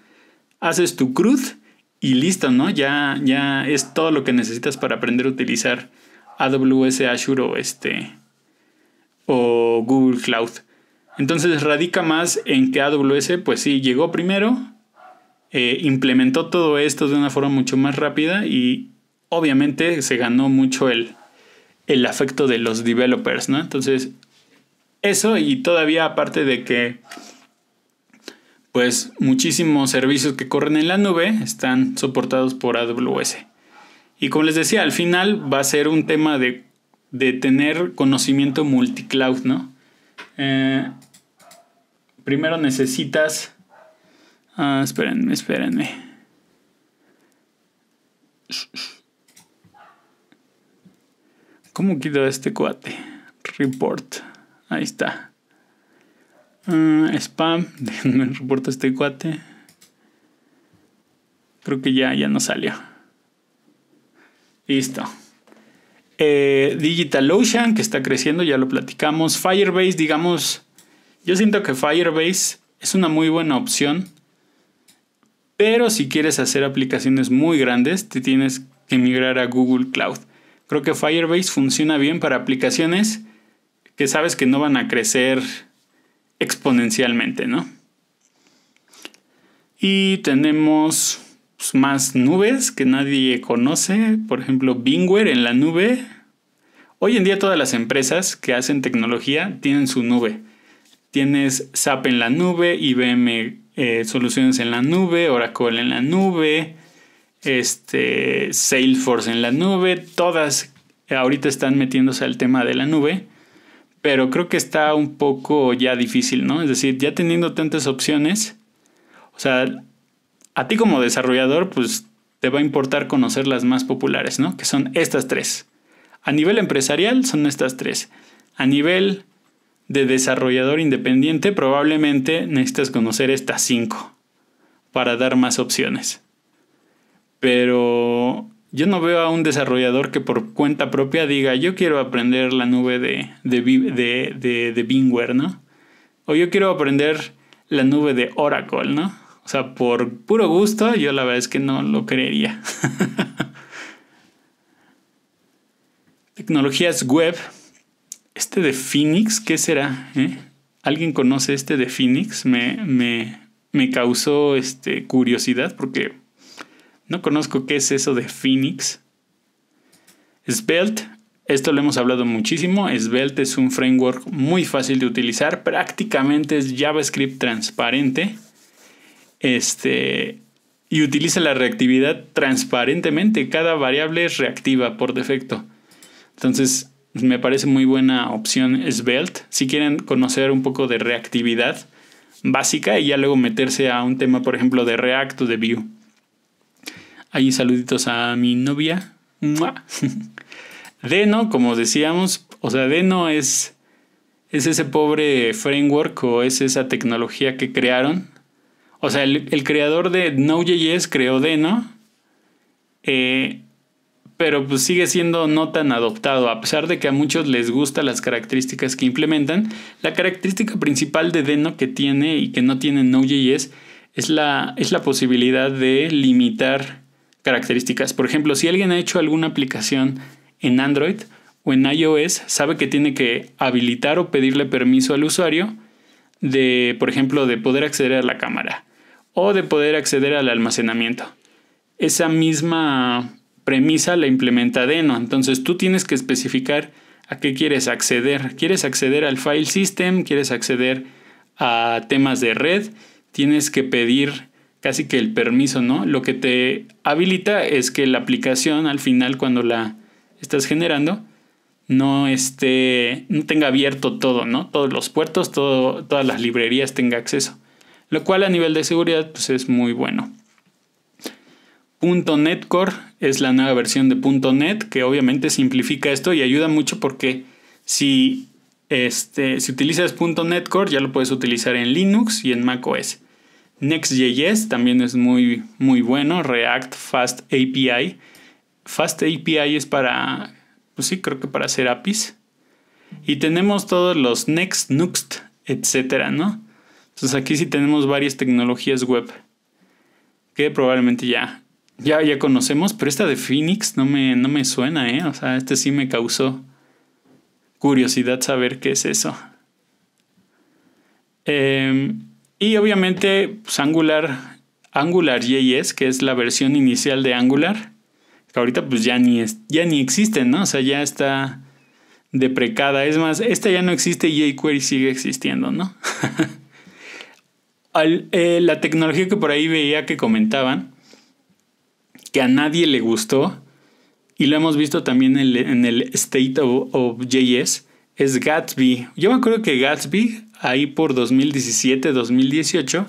haces tu cruz y listo, ¿no? Ya, ya es todo lo que necesitas para aprender a utilizar AWS Azure o este o Google Cloud. Entonces radica más en que AWS, pues sí, llegó primero, eh, implementó todo esto de una forma mucho más rápida y obviamente se ganó mucho el, afecto de los developers, ¿no? Entonces, eso y todavía aparte de que pues muchísimos servicios que corren en la nube están soportados por AWS. Y como les decía, al final va a ser un tema de, tener conocimiento multicloud, ¿no? Eh, primero necesitas Ah, espérenme, espérenme. ¿Cómo quedó este cuate? Report. Ahí está. Ah, spam. Déjenme reporto a este cuate. Creo que ya, ya no salió. Listo. Eh, Digital Ocean, que está creciendo, ya lo platicamos. Firebase, digamos, yo siento que Firebase es una muy buena opción pero si quieres hacer aplicaciones muy grandes, te tienes que migrar a Google Cloud. Creo que Firebase funciona bien para aplicaciones que sabes que no van a crecer exponencialmente, ¿no? Y tenemos pues, más nubes que nadie conoce, por ejemplo, Bingware en la nube. Hoy en día todas las empresas que hacen tecnología tienen su nube. Tienes SAP en la nube, IBM eh, soluciones en la nube, Oracle en la nube, este, Salesforce en la nube, todas ahorita están metiéndose al tema de la nube, pero creo que está un poco ya difícil, ¿no? Es decir, ya teniendo tantas opciones, o sea, a ti como desarrollador, pues te va a importar conocer las más populares, ¿no? Que son estas tres. A nivel empresarial son estas tres. A nivel de desarrollador independiente, probablemente necesitas conocer estas 5 para dar más opciones. Pero yo no veo a un desarrollador que por cuenta propia diga, yo quiero aprender la nube de, de, de, de Bingware, ¿no? O yo quiero aprender la nube de Oracle, ¿no? O sea, por puro gusto, yo la verdad es que no lo creería. Tecnologías web este de Phoenix, ¿qué será? Eh? ¿Alguien conoce este de Phoenix? Me, causó este, curiosidad porque no conozco qué es eso de Phoenix. Svelte, esto lo hemos hablado muchísimo. Svelte es un framework muy fácil de utilizar, prácticamente es JavaScript transparente. Este, y utiliza la reactividad transparentemente. Cada variable es reactiva por defecto. Entonces, pues, me parece muy buena opción Svelte. Si quieren conocer un poco de reactividad básica y ya luego meterse a un tema, por ejemplo, de React o de Vue. Ahí saluditos a mi novia. Deno, como decíamos, o sea, Deno es, es ese pobre framework o es esa tecnología que crearon. O sea, el, el creador de Node.js creó Deno. Eh, pero pues sigue siendo no tan adoptado, a pesar de que a muchos les gustan las características que implementan. La característica principal de Deno que tiene y que no tiene Node.js es la, es la posibilidad de limitar características. Por ejemplo, si alguien ha hecho alguna aplicación en Android o en iOS, sabe que tiene que habilitar o pedirle permiso al usuario de, por ejemplo, de poder acceder a la cámara o de poder acceder al almacenamiento. Esa misma premisa la implementa Deno. Entonces tú tienes que especificar a qué quieres acceder. ¿Quieres acceder al file system? ¿Quieres acceder a temas de red? Tienes que pedir casi que el permiso, ¿no? Lo que te habilita es que la aplicación al final cuando la estás generando no esté no tenga abierto todo, ¿no? Todos los puertos, todo, todas las librerías tenga acceso, lo cual a nivel de seguridad pues es muy bueno. .NET Core es la nueva versión de .NET que obviamente simplifica esto y ayuda mucho porque si, este, si utilizas .NET Core ya lo puedes utilizar en Linux y en macOS. Next.js también es muy, bueno, React Fast API. Fast API es para, pues sí, creo que para hacer APIs. Y tenemos todos los Next, Nuxt, etc. ¿no? Entonces aquí sí tenemos varias tecnologías web que probablemente ya ya, conocemos, pero esta de Phoenix no me, no me suena, ¿eh? O sea, este sí me causó curiosidad saber qué es eso. Em, y obviamente, pues, Angular, AngularJS, que es la versión inicial de Angular, que ahorita pues ya ni, ya ni existe, ¿no? O sea, ya está deprecada. Es más, esta ya no existe y jQuery sigue existiendo, ¿no? Eh, la tecnología que por ahí veía que comentaban que a nadie le gustó, y lo hemos visto también en, el State of, JS, es Gatsby. Yo me acuerdo que Gatsby, ahí por 2017, 2018,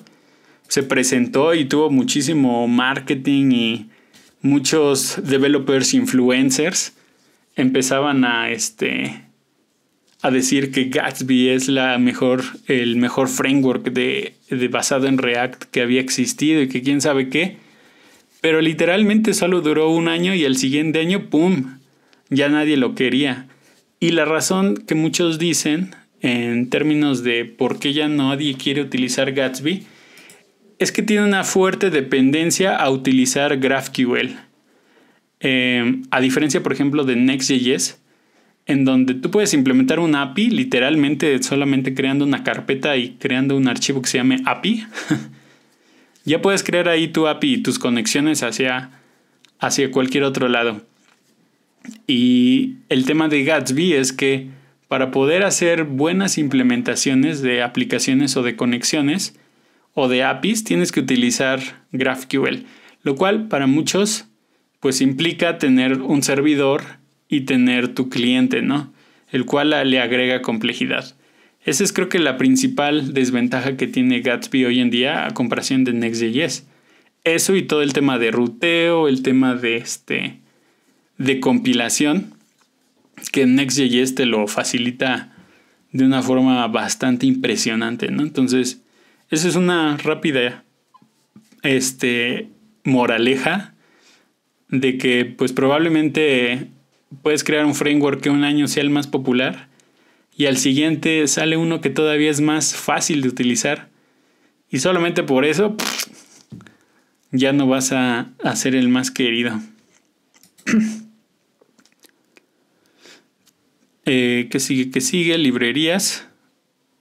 se presentó y tuvo muchísimo marketing y muchos developers influencers empezaban a este a decir que Gatsby es la mejor, el mejor framework de, de basado en React que había existido y que quién sabe qué. Pero literalmente solo duró un año y el siguiente año, ¡pum!, ya nadie lo quería. Y la razón que muchos dicen en términos de por qué ya nadie quiere utilizar Gatsby es que tiene una fuerte dependencia a utilizar GraphQL. Em, a diferencia, por ejemplo, de Next.js, en donde tú puedes implementar un API literalmente solamente creando una carpeta y creando un archivo que se llame API. Ya puedes crear ahí tu API y tus conexiones hacia, hacia cualquier otro lado. Y el tema de Gatsby es que para poder hacer buenas implementaciones de aplicaciones o de conexiones o de APIs tienes que utilizar GraphQL, lo cual para muchos pues implica tener un servidor y tener tu cliente, ¿no? El cual le agrega complejidad. Esa es creo que la principal desventaja que tiene Gatsby hoy en día a comparación de Next.js. Eso y todo el tema de ruteo, el tema de este de compilación que Next.js te lo facilita de una forma bastante impresionante, Entonces, esa es una rápida este moraleja de que pues probablemente puedes crear un framework que un año sea el más popular y al siguiente sale uno que todavía es más fácil de utilizar. Y solamente por eso ya no vas a, ser el más querido. Eh, ¿Qué que sigue? que sigue? Librerías.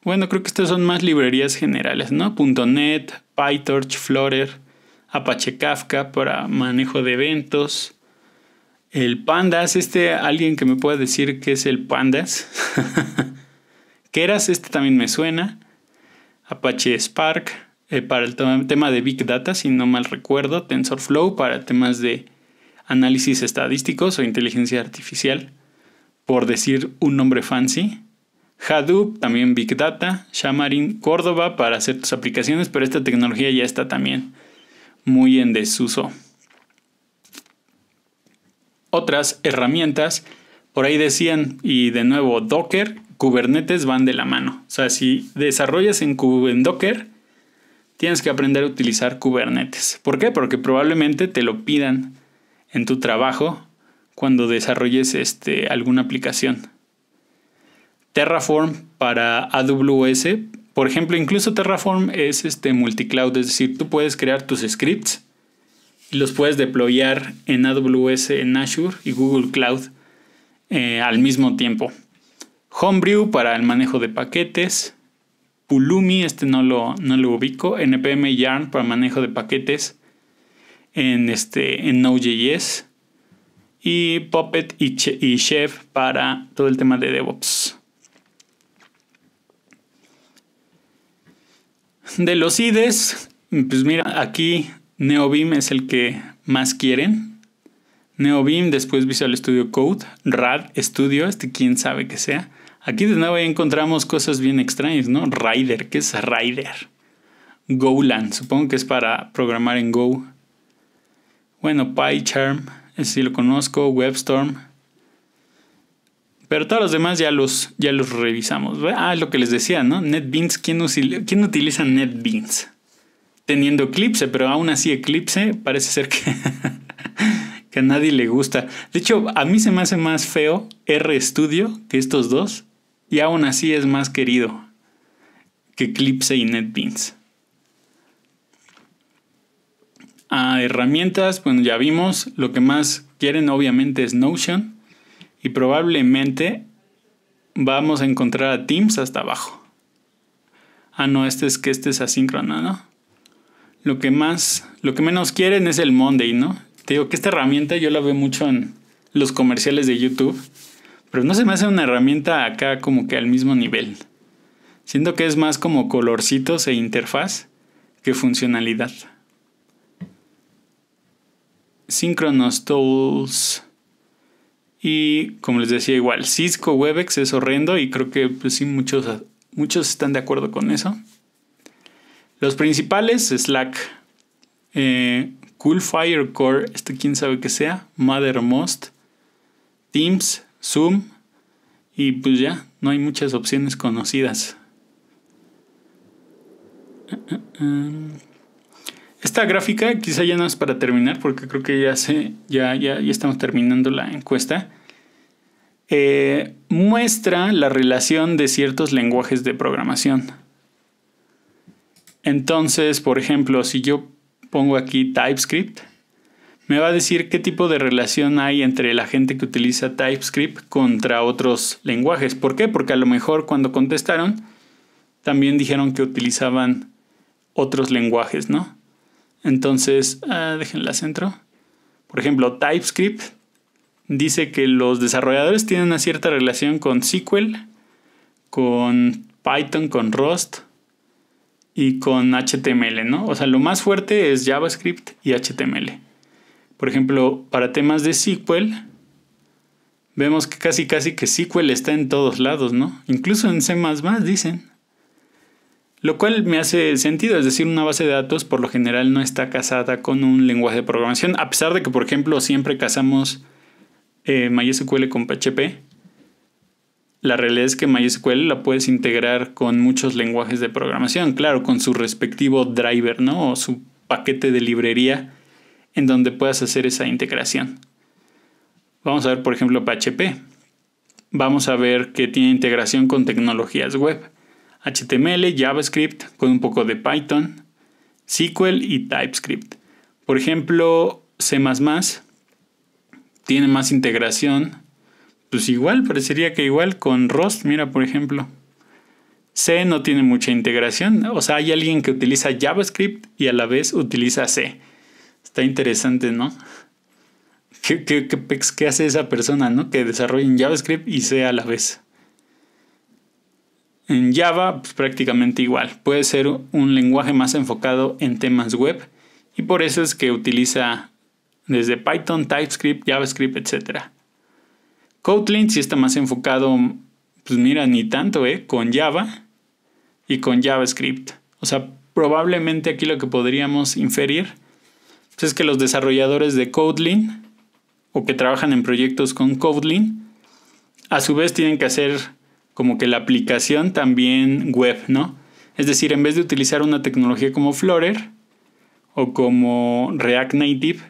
Bueno, creo que estas son más librerías generales, ¿no? .NET, PyTorch, Flutter, Apache Kafka para manejo de eventos, el Pandas, este, alguien que me pueda decir qué es el Pandas. Keras, este también me suena. Apache Spark, eh, para el tema de Big Data, si no mal recuerdo. TensorFlow, para temas de análisis estadísticos o inteligencia artificial, por decir un nombre fancy. Hadoop, también Big Data, Xamarin, Córdoba para hacer tus aplicaciones, pero esta tecnología ya está también muy en desuso otras herramientas. Por ahí decían, y de nuevo, Docker, Kubernetes van de la mano. O sea, si desarrollas en, Docker, tienes que aprender a utilizar Kubernetes. ¿Por qué? Porque probablemente te lo pidan en tu trabajo cuando desarrolles este, alguna aplicación. Terraform para AWS, por ejemplo, incluso Terraform es este multicloud, es decir, tú puedes crear tus scripts los puedes deployar en AWS, en Azure y Google Cloud eh, al mismo tiempo. Homebrew para el manejo de paquetes. Pulumi, este no lo, no lo ubico. NPM Yarn para manejo de paquetes en, este, en Node.js. Y Puppet y, y Chef para todo el tema de DevOps. De los IDES, pues mira, aquí NeoBeam es el que más quieren. NeoBeam, después Visual Studio Code, RAD Studio, este quién sabe que sea. Aquí de nuevo encontramos cosas bien extrañas, ¿no? Rider, ¿qué es Rider? Goland, supongo que es para programar en Go. Bueno, PyCharm, ese sí lo conozco, WebStorm. Pero todos los demás ya los, ya los revisamos. Ah, es lo que les decía, ¿no? NetBeans, ¿quién, ¿quién utiliza NetBeans? teniendo Eclipse, pero aún así Eclipse parece ser que, que a nadie le gusta. De hecho, a mí se me hace más feo R que estos dos, y aún así es más querido que Eclipse y NetBeans. A ah, herramientas, bueno, ya vimos, lo que más quieren obviamente es Notion y probablemente vamos a encontrar a Teams hasta abajo. Ah, no, este es que este es asíncrono, ¿no? lo que más, lo que menos quieren es el Monday, ¿no? Te digo que esta herramienta yo la veo mucho en los comerciales de YouTube, pero no se me hace una herramienta acá como que al mismo nivel. Siento que es más como colorcitos e interfaz que funcionalidad. Synchronous Tools. Y como les decía igual, Cisco Webex es horrendo y creo que pues, sí, muchos, muchos están de acuerdo con eso. Los principales, Slack, eh, Cool Fire Core, este quién sabe que sea, Mattermost, Teams, Zoom, y pues ya, no hay muchas opciones conocidas. Esta gráfica quizá ya no es para terminar porque creo que ya, se, ya, ya, ya estamos terminando la encuesta. Eh, muestra la relación de ciertos lenguajes de programación. Entonces, por ejemplo, si yo pongo aquí TypeScript, me va a decir qué tipo de relación hay entre la gente que utiliza TypeScript contra otros lenguajes. ¿Por qué? Porque a lo mejor cuando contestaron también dijeron que utilizaban otros lenguajes, ¿no? Entonces, ah, déjenla centro. Por ejemplo, TypeScript dice que los desarrolladores tienen una cierta relación con SQL, con Python, con Rust, y con HTML, ¿no? O sea, lo más fuerte es JavaScript y HTML. Por ejemplo, para temas de SQL, vemos que casi casi que SQL está en todos lados, ¿no? Incluso en C++ dicen. Lo cual me hace sentido, es decir, una base de datos por lo general no está casada con un lenguaje de programación, a pesar de que, por ejemplo, siempre casamos eh, MySQL con PHP, la realidad es que MySQL la puedes integrar con muchos lenguajes de programación, claro, con su respectivo driver, ¿no? O su paquete de librería en donde puedas hacer esa integración. Vamos a ver, por ejemplo, PHP. Vamos a ver que tiene integración con tecnologías web. HTML, JavaScript, con un poco de Python, SQL y TypeScript. Por ejemplo, C++ tiene más integración pues igual, parecería que igual con Rust, mira por ejemplo. C no tiene mucha integración, o sea, hay alguien que utiliza JavaScript y a la vez utiliza C. Está interesante, ¿no? ¿Qué, hace esa persona, ¿no? Que desarrolla en JavaScript y C a la vez. En Java, pues, prácticamente igual. Puede ser un lenguaje más enfocado en temas web y por eso es que utiliza desde Python, TypeScript, JavaScript, etc. Kotlin sí está más enfocado, pues mira, ni tanto, ¿eh? Con Java y con JavaScript. O sea, probablemente aquí lo que podríamos inferir pues, es que los desarrolladores de Kotlin o que trabajan en proyectos con Kotlin, a su vez tienen que hacer como que la aplicación también web, ¿no? Es decir, en vez de utilizar una tecnología como Flutter o como React Native,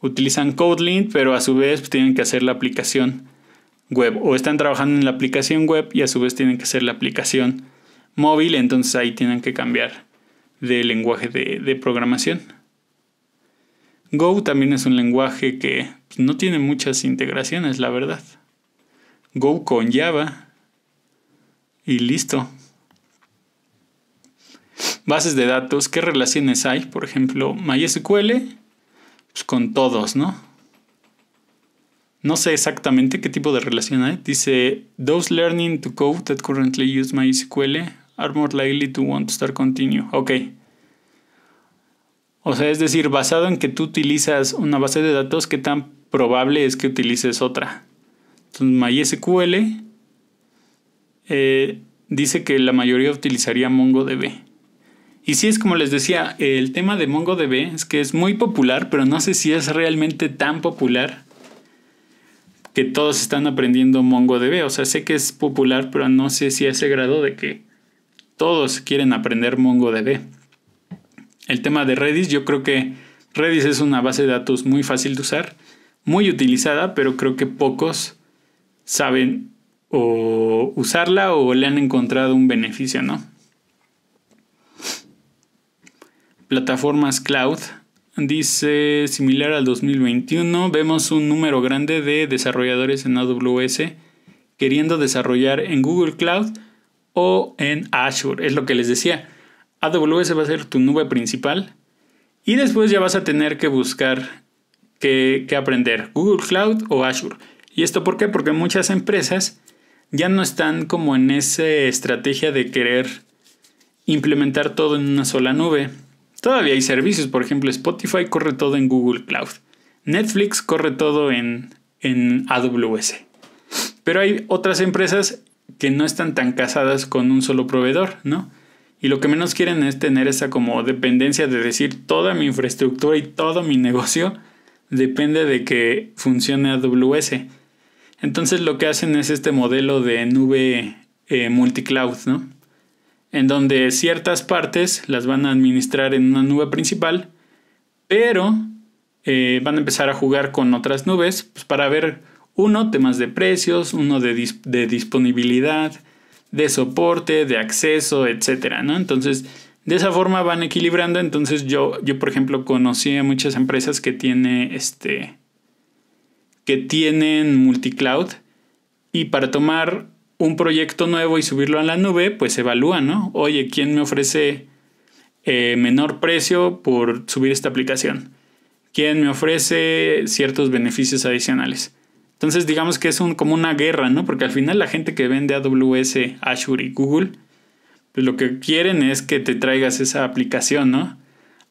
utilizan Kotlin, pero a su vez pues, tienen que hacer la aplicación web o están trabajando en la aplicación web y a su vez tienen que ser la aplicación móvil, entonces ahí tienen que cambiar de lenguaje de, de programación. Go también es un lenguaje que no tiene muchas integraciones, la verdad. Go con Java y listo. Bases de datos, ¿qué relaciones hay? Por ejemplo, MySQL pues, con todos, ¿no? No sé exactamente qué tipo de relación hay. Dice, those learning to code that currently use MySQL are more likely to want to start continue. Ok. O sea, es decir, basado en que tú utilizas una base de datos, ¿qué tan probable es que utilices otra? Entonces, MySQL eh, dice que la mayoría utilizaría MongoDB. Y si es como les decía, el tema de MongoDB es que es muy popular, pero no sé si es realmente tan popular que todos están aprendiendo MongoDB. O sea, sé que es popular, pero no sé si a ese grado de que todos quieren aprender MongoDB. El tema de Redis, yo creo que Redis es una base de datos muy fácil de usar, muy utilizada, pero creo que pocos saben o usarla o le han encontrado un beneficio, ¿no? Plataformas cloud, Dice, similar al 2021, vemos un número grande de desarrolladores en AWS queriendo desarrollar en Google Cloud o en Azure. Es lo que les decía. AWS va a ser tu nube principal y después ya vas a tener que buscar qué, aprender, Google Cloud o Azure. ¿Y esto por qué? Porque muchas empresas ya no están como en esa estrategia de querer implementar todo en una sola nube Todavía hay servicios, por ejemplo Spotify corre todo en Google Cloud, Netflix corre todo en, AWS. Pero hay otras empresas que no están tan casadas con un solo proveedor, ¿no? Y lo que menos quieren es tener esa como dependencia de decir toda mi infraestructura y todo mi negocio depende de que funcione AWS. Entonces lo que hacen es este modelo de nube eh, multicloud, ¿no? en donde ciertas partes las van a administrar en una nube principal, pero eh, van a empezar a jugar con otras nubes pues, para ver, uno, temas de precios, uno de, disponibilidad, de soporte, de acceso, etcétera, Entonces, de esa forma van equilibrando. Entonces, yo, yo por ejemplo, conocí a muchas empresas que tiene este que tienen multicloud y para tomar un proyecto nuevo y subirlo a la nube, pues evalúa, ¿no? Oye, ¿quién me ofrece eh, menor precio por subir esta aplicación? ¿Quién me ofrece ciertos beneficios adicionales? Entonces digamos que es como una guerra, ¿no? Porque al final la gente que vende AWS, Azure y Google, pues lo que quieren es que te traigas esa aplicación, ¿no?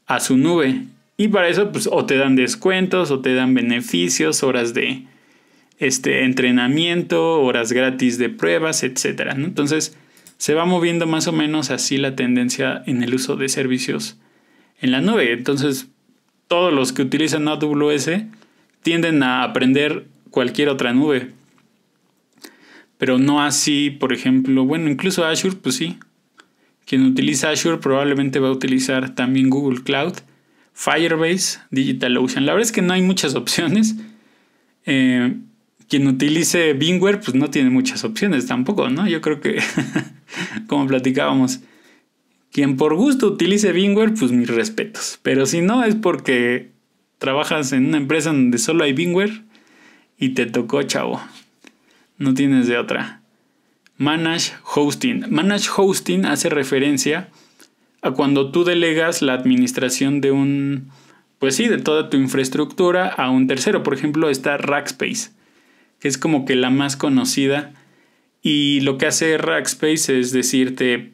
A su nube. Y para eso, pues o te dan descuentos, o te dan beneficios, horas de, este entrenamiento, horas gratis de pruebas, etcétera Entonces, se va moviendo más o menos así la tendencia en el uso de servicios en la nube. Entonces, todos los que utilizan AWS tienden a aprender cualquier otra nube. Pero no así, por ejemplo, bueno, incluso Azure, pues sí. Quien utiliza Azure probablemente va a utilizar también Google Cloud, Firebase, DigitalOcean. La verdad es que no hay muchas opciones. Eh, quien utilice Bingware, pues no tiene muchas opciones tampoco, ¿no? Yo creo que, como platicábamos, quien por gusto utilice Bingware, pues mis respetos. Pero si no, es porque trabajas en una empresa donde solo hay Bingware y te tocó, chavo. No tienes de otra. Manage Hosting. Manage Hosting hace referencia a cuando tú delegas la administración de un, pues sí, de toda tu infraestructura a un tercero. Por ejemplo, está Rackspace que es como que la más conocida. Y lo que hace Rackspace es decirte,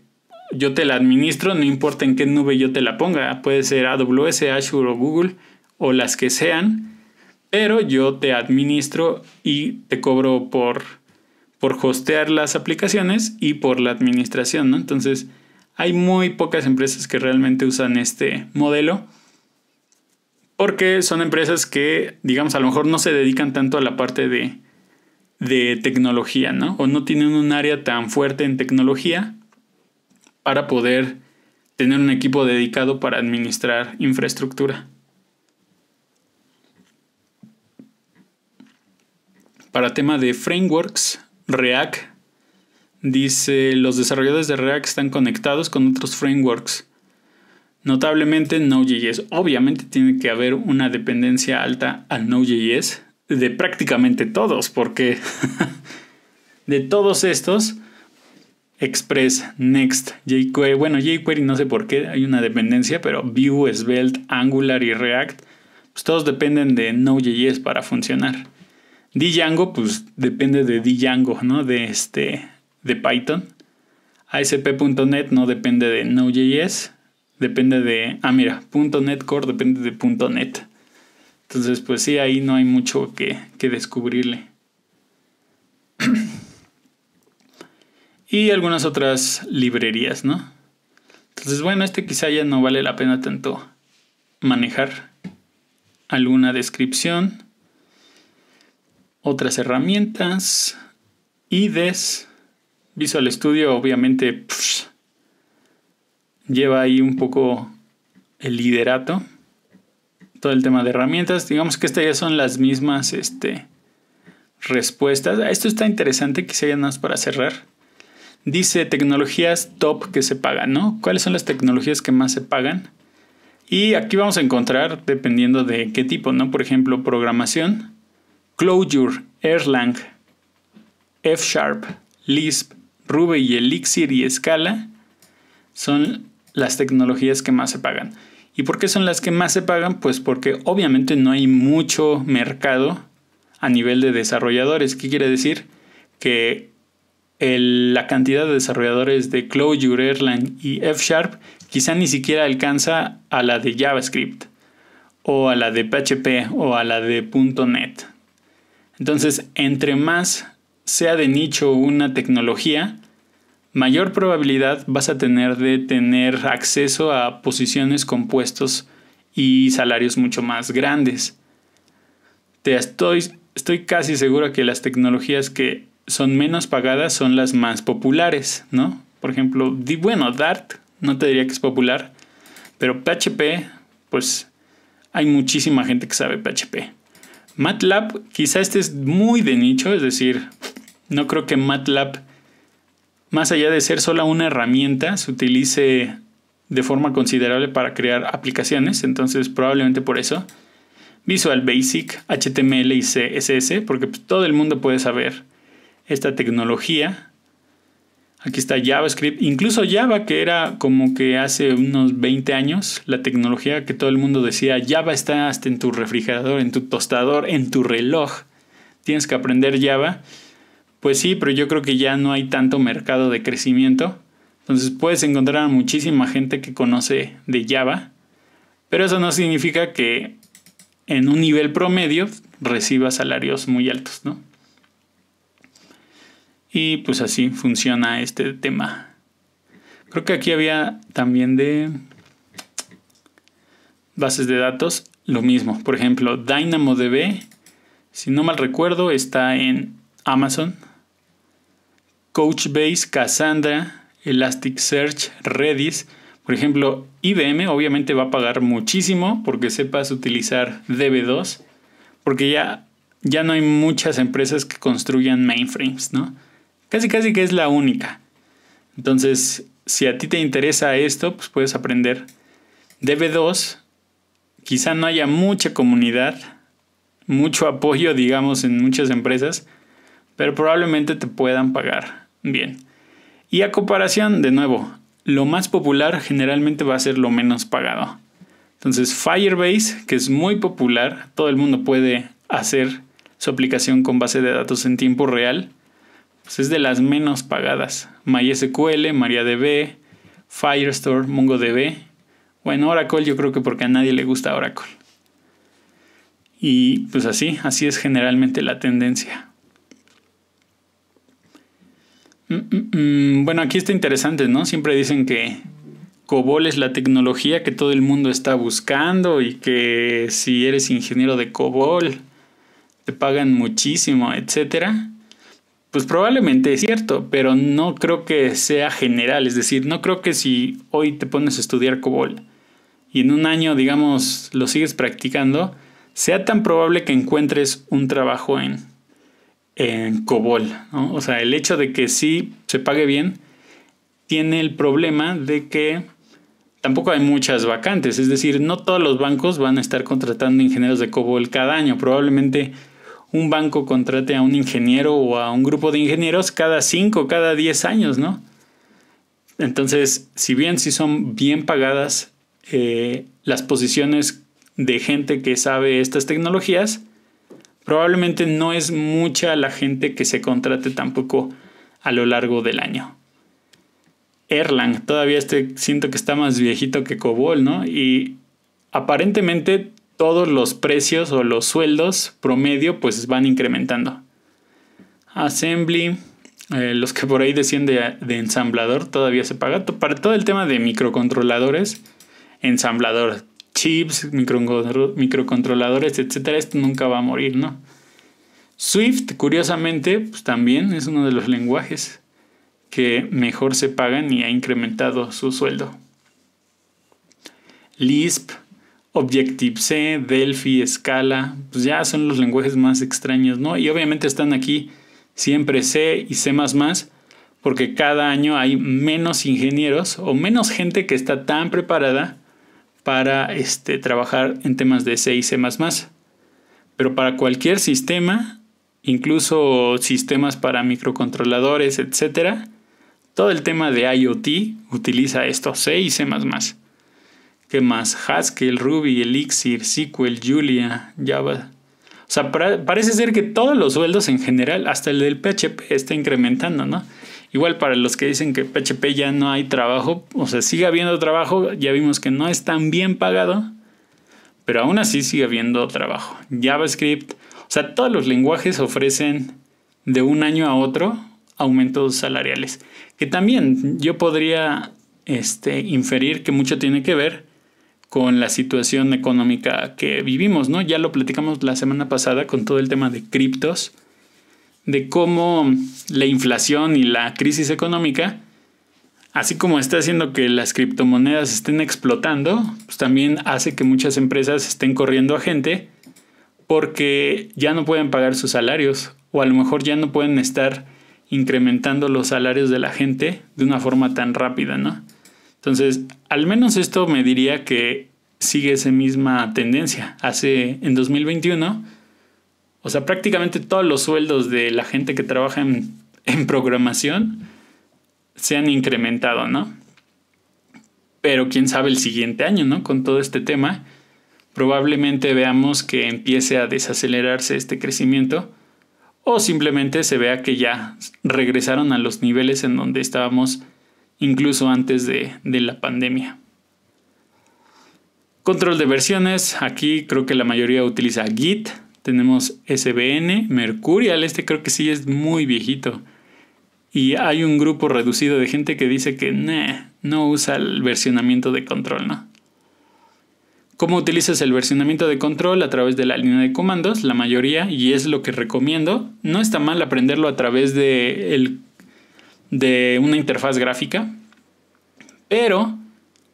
yo te la administro, no importa en qué nube yo te la ponga, puede ser AWS, Azure o Google o las que sean, pero yo te administro y te cobro por, por hostear las aplicaciones y por la administración, ¿no? Entonces, hay muy pocas empresas que realmente usan este modelo porque son empresas que, digamos, a lo mejor no se dedican tanto a la parte de, de tecnología, ¿no? O no tienen un área tan fuerte en tecnología para poder tener un equipo dedicado para administrar infraestructura. Para tema de frameworks, React dice, los desarrolladores de React están conectados con otros frameworks. Notablemente Node.js. Obviamente tiene que haber una dependencia alta al Node.js de prácticamente todos, porque de todos estos, Express, Next, jQuery, bueno, jQuery no sé por qué, hay una dependencia, pero Vue, Svelte, Angular y React, pues todos dependen de Node.js para funcionar. Django, pues depende de Django, ¿no? De este, de Python. ASP.NET no depende de Node.js, depende de, ah mira, .NET Core depende de .NET. Entonces, pues sí, ahí no hay mucho que, descubrirle. y algunas otras librerías, ¿no? Entonces, bueno, este quizá ya no vale la pena tanto manejar. Alguna descripción, otras herramientas, IDES, Visual Studio, obviamente lleva ahí un poco el liderato todo el tema de herramientas. Digamos que estas ya son las mismas este, respuestas. Ah, esto está interesante, quizá ya más para cerrar. Dice tecnologías top que se pagan, ¿no? ¿Cuáles son las tecnologías que más se pagan? Y aquí vamos a encontrar, dependiendo de qué tipo, ¿no? Por ejemplo, programación, Clojure, Erlang, F Sharp, Lisp, Ruby y Elixir y Scala son las tecnologías que más se pagan. ¿Y por qué son las que más se pagan? Pues porque obviamente no hay mucho mercado a nivel de desarrolladores. ¿Qué quiere decir? Que la cantidad de desarrolladores de Clojure, Erlang y F Sharp quizá ni siquiera alcanza a la de JavaScript o a la de PHP o a la de .NET. Entonces, entre más sea de nicho una tecnología, mayor probabilidad vas a tener de tener acceso a posiciones con puestos y salarios mucho más grandes. Te estoy, estoy casi seguro que las tecnologías que son menos pagadas son las más populares, ¿no? Por ejemplo, bueno, Dart no te diría que es popular, pero PHP, pues hay muchísima gente que sabe PHP. MATLAB, quizá este es muy de nicho, es decir, no creo que MATLAB más allá de ser solo una herramienta, se utilice de forma considerable para crear aplicaciones, entonces probablemente por eso. Visual Basic, HTML y CSS, porque pues, todo el mundo puede saber esta tecnología. Aquí está JavaScript, incluso Java, que era como que hace unos 20 años la tecnología que todo el mundo decía, Java está hasta en tu refrigerador, en tu tostador, en tu reloj. Tienes que aprender Java. Pues sí, pero yo creo que ya no hay tanto mercado de crecimiento. Entonces puedes encontrar a muchísima gente que conoce de Java, pero eso no significa que en un nivel promedio reciba salarios muy altos, ¿no? Y pues así funciona este tema. Creo que aquí había también de bases de datos lo mismo. Por ejemplo, DynamoDB, si no mal recuerdo, está en Amazon. Coachbase, Cassandra, Elasticsearch, Redis. Por ejemplo, IBM obviamente va a pagar muchísimo porque sepas utilizar DB2, porque ya, ya no hay muchas empresas que construyan mainframes, ¿no? Casi casi que es la única. Entonces, si a ti te interesa esto, pues puedes aprender DB2. Quizá no haya mucha comunidad, mucho apoyo, digamos, en muchas empresas, pero probablemente te puedan pagar Bien. Y a comparación, de nuevo, lo más popular generalmente va a ser lo menos pagado. Entonces Firebase, que es muy popular, todo el mundo puede hacer su aplicación con base de datos en tiempo real, pues es de las menos pagadas. MySQL, MariaDB, Firestore, MongoDB. Bueno, Oracle yo creo que porque a nadie le gusta Oracle. Y pues así, así es generalmente la tendencia. Mm, mm, mm. Bueno, aquí está interesante, ¿no? Siempre dicen que COBOL es la tecnología que todo el mundo está buscando y que si eres ingeniero de COBOL te pagan muchísimo, etcétera. Pues probablemente es cierto, pero no creo que sea general. Es decir, no creo que si hoy te pones a estudiar COBOL y en un año, digamos, lo sigues practicando, sea tan probable que encuentres un trabajo en en COBOL. O sea, el hecho de que sí se pague bien tiene el problema de que tampoco hay muchas vacantes. Es decir, no todos los bancos van a estar contratando ingenieros de COBOL cada año. Probablemente un banco contrate a un ingeniero o a un grupo de ingenieros cada 5, cada 10 años, ¿no? Entonces, si bien sí son bien pagadas eh, las posiciones de gente que sabe estas tecnologías, probablemente no es mucha la gente que se contrate tampoco a lo largo del año. Erlang, todavía este, siento que está más viejito que Cobol, ¿no? Y aparentemente todos los precios o los sueldos promedio pues van incrementando. Assembly, eh, los que por ahí decían de, de, ensamblador todavía se paga. Para todo el tema de microcontroladores, ensamblador chips, microcontroladores, etcétera, esto nunca va a morir, ¿no? Swift, curiosamente, pues también es uno de los lenguajes que mejor se pagan y ha incrementado su sueldo. Lisp, Objective-C, Delphi, Scala, pues ya son los lenguajes más extraños, ¿no? Y obviamente están aquí siempre C y C++, porque cada año hay menos ingenieros o menos gente que está tan preparada para este, trabajar en temas de C y C++. Pero para cualquier sistema, incluso sistemas para microcontroladores, etc., todo el tema de IoT utiliza esto, C y C++. ¿Qué más? Haskell, Ruby, Elixir, SQL, Julia, Java. O sea, parece ser que todos los sueldos en general, hasta el del PHP, está incrementando, ¿no? Igual para los que dicen que PHP ya no hay trabajo, o sea, sigue habiendo trabajo, ya vimos que no es tan bien pagado, pero aún así sigue habiendo trabajo. JavaScript, o sea, todos los lenguajes ofrecen de un año a otro aumentos salariales, que también yo podría este, inferir que mucho tiene que ver con la situación económica que vivimos, ¿no? Ya lo platicamos la semana pasada con todo el tema de criptos de cómo la inflación y la crisis económica, así como está haciendo que las criptomonedas estén explotando, pues también hace que muchas empresas estén corriendo a gente porque ya no pueden pagar sus salarios o a lo mejor ya no pueden estar incrementando los salarios de la gente de una forma tan rápida, ¿no? Entonces, al menos esto me diría que sigue esa misma tendencia. Hace en 2021 o sea, prácticamente todos los sueldos de la gente que trabaja en, programación se han incrementado, ¿no? Pero quién sabe el siguiente año, ¿no? Con todo este tema, probablemente veamos que empiece a desacelerarse este crecimiento o simplemente se vea que ya regresaron a los niveles en donde estábamos incluso antes de, la pandemia. Control de versiones, aquí creo que la mayoría utiliza Git, tenemos SBN, Mercurial, este creo que sí es muy viejito. Y hay un grupo reducido de gente que dice que no usa el versionamiento de control, ¿no? ¿Cómo utilizas el versionamiento de control? A través de la línea de comandos, la mayoría, y es lo que recomiendo. No está mal aprenderlo a través de, el, de una interfaz gráfica, pero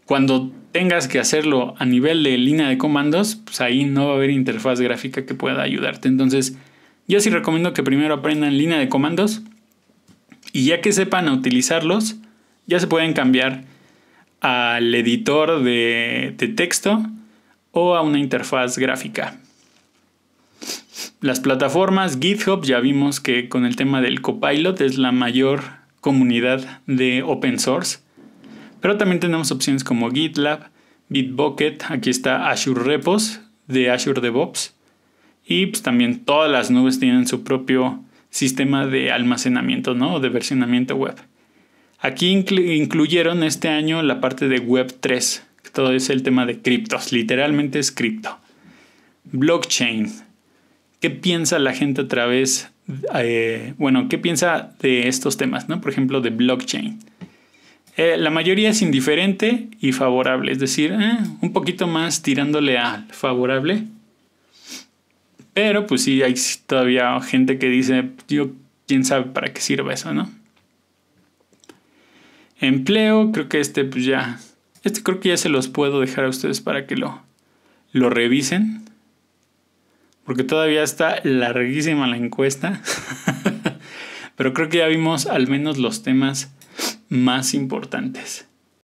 cuando tengas que hacerlo a nivel de línea de comandos, pues ahí no va a haber interfaz gráfica que pueda ayudarte. Entonces, yo sí recomiendo que primero aprendan línea de comandos y ya que sepan a utilizarlos, ya se pueden cambiar al editor de, de texto o a una interfaz gráfica. Las plataformas GitHub, ya vimos que con el tema del copilot es la mayor comunidad de open source pero también tenemos opciones como GitLab, Bitbucket, aquí está Azure Repos de Azure DevOps. Y pues, también todas las nubes tienen su propio sistema de almacenamiento, ¿no? O de versionamiento web. Aquí incluyeron este año la parte de Web 3, que todo es el tema de criptos, literalmente es cripto. Blockchain. ¿Qué piensa la gente a través, eh, bueno, qué piensa de estos temas, ¿no? Por ejemplo, de blockchain. Eh, la mayoría es indiferente y favorable, es decir, eh, un poquito más tirándole al favorable. Pero pues sí, hay todavía gente que dice, yo quién sabe para qué sirve eso, ¿no? Empleo, creo que este pues ya, este creo que ya se los puedo dejar a ustedes para que lo, lo revisen. Porque todavía está larguísima la encuesta. Pero creo que ya vimos al menos los temas más importantes.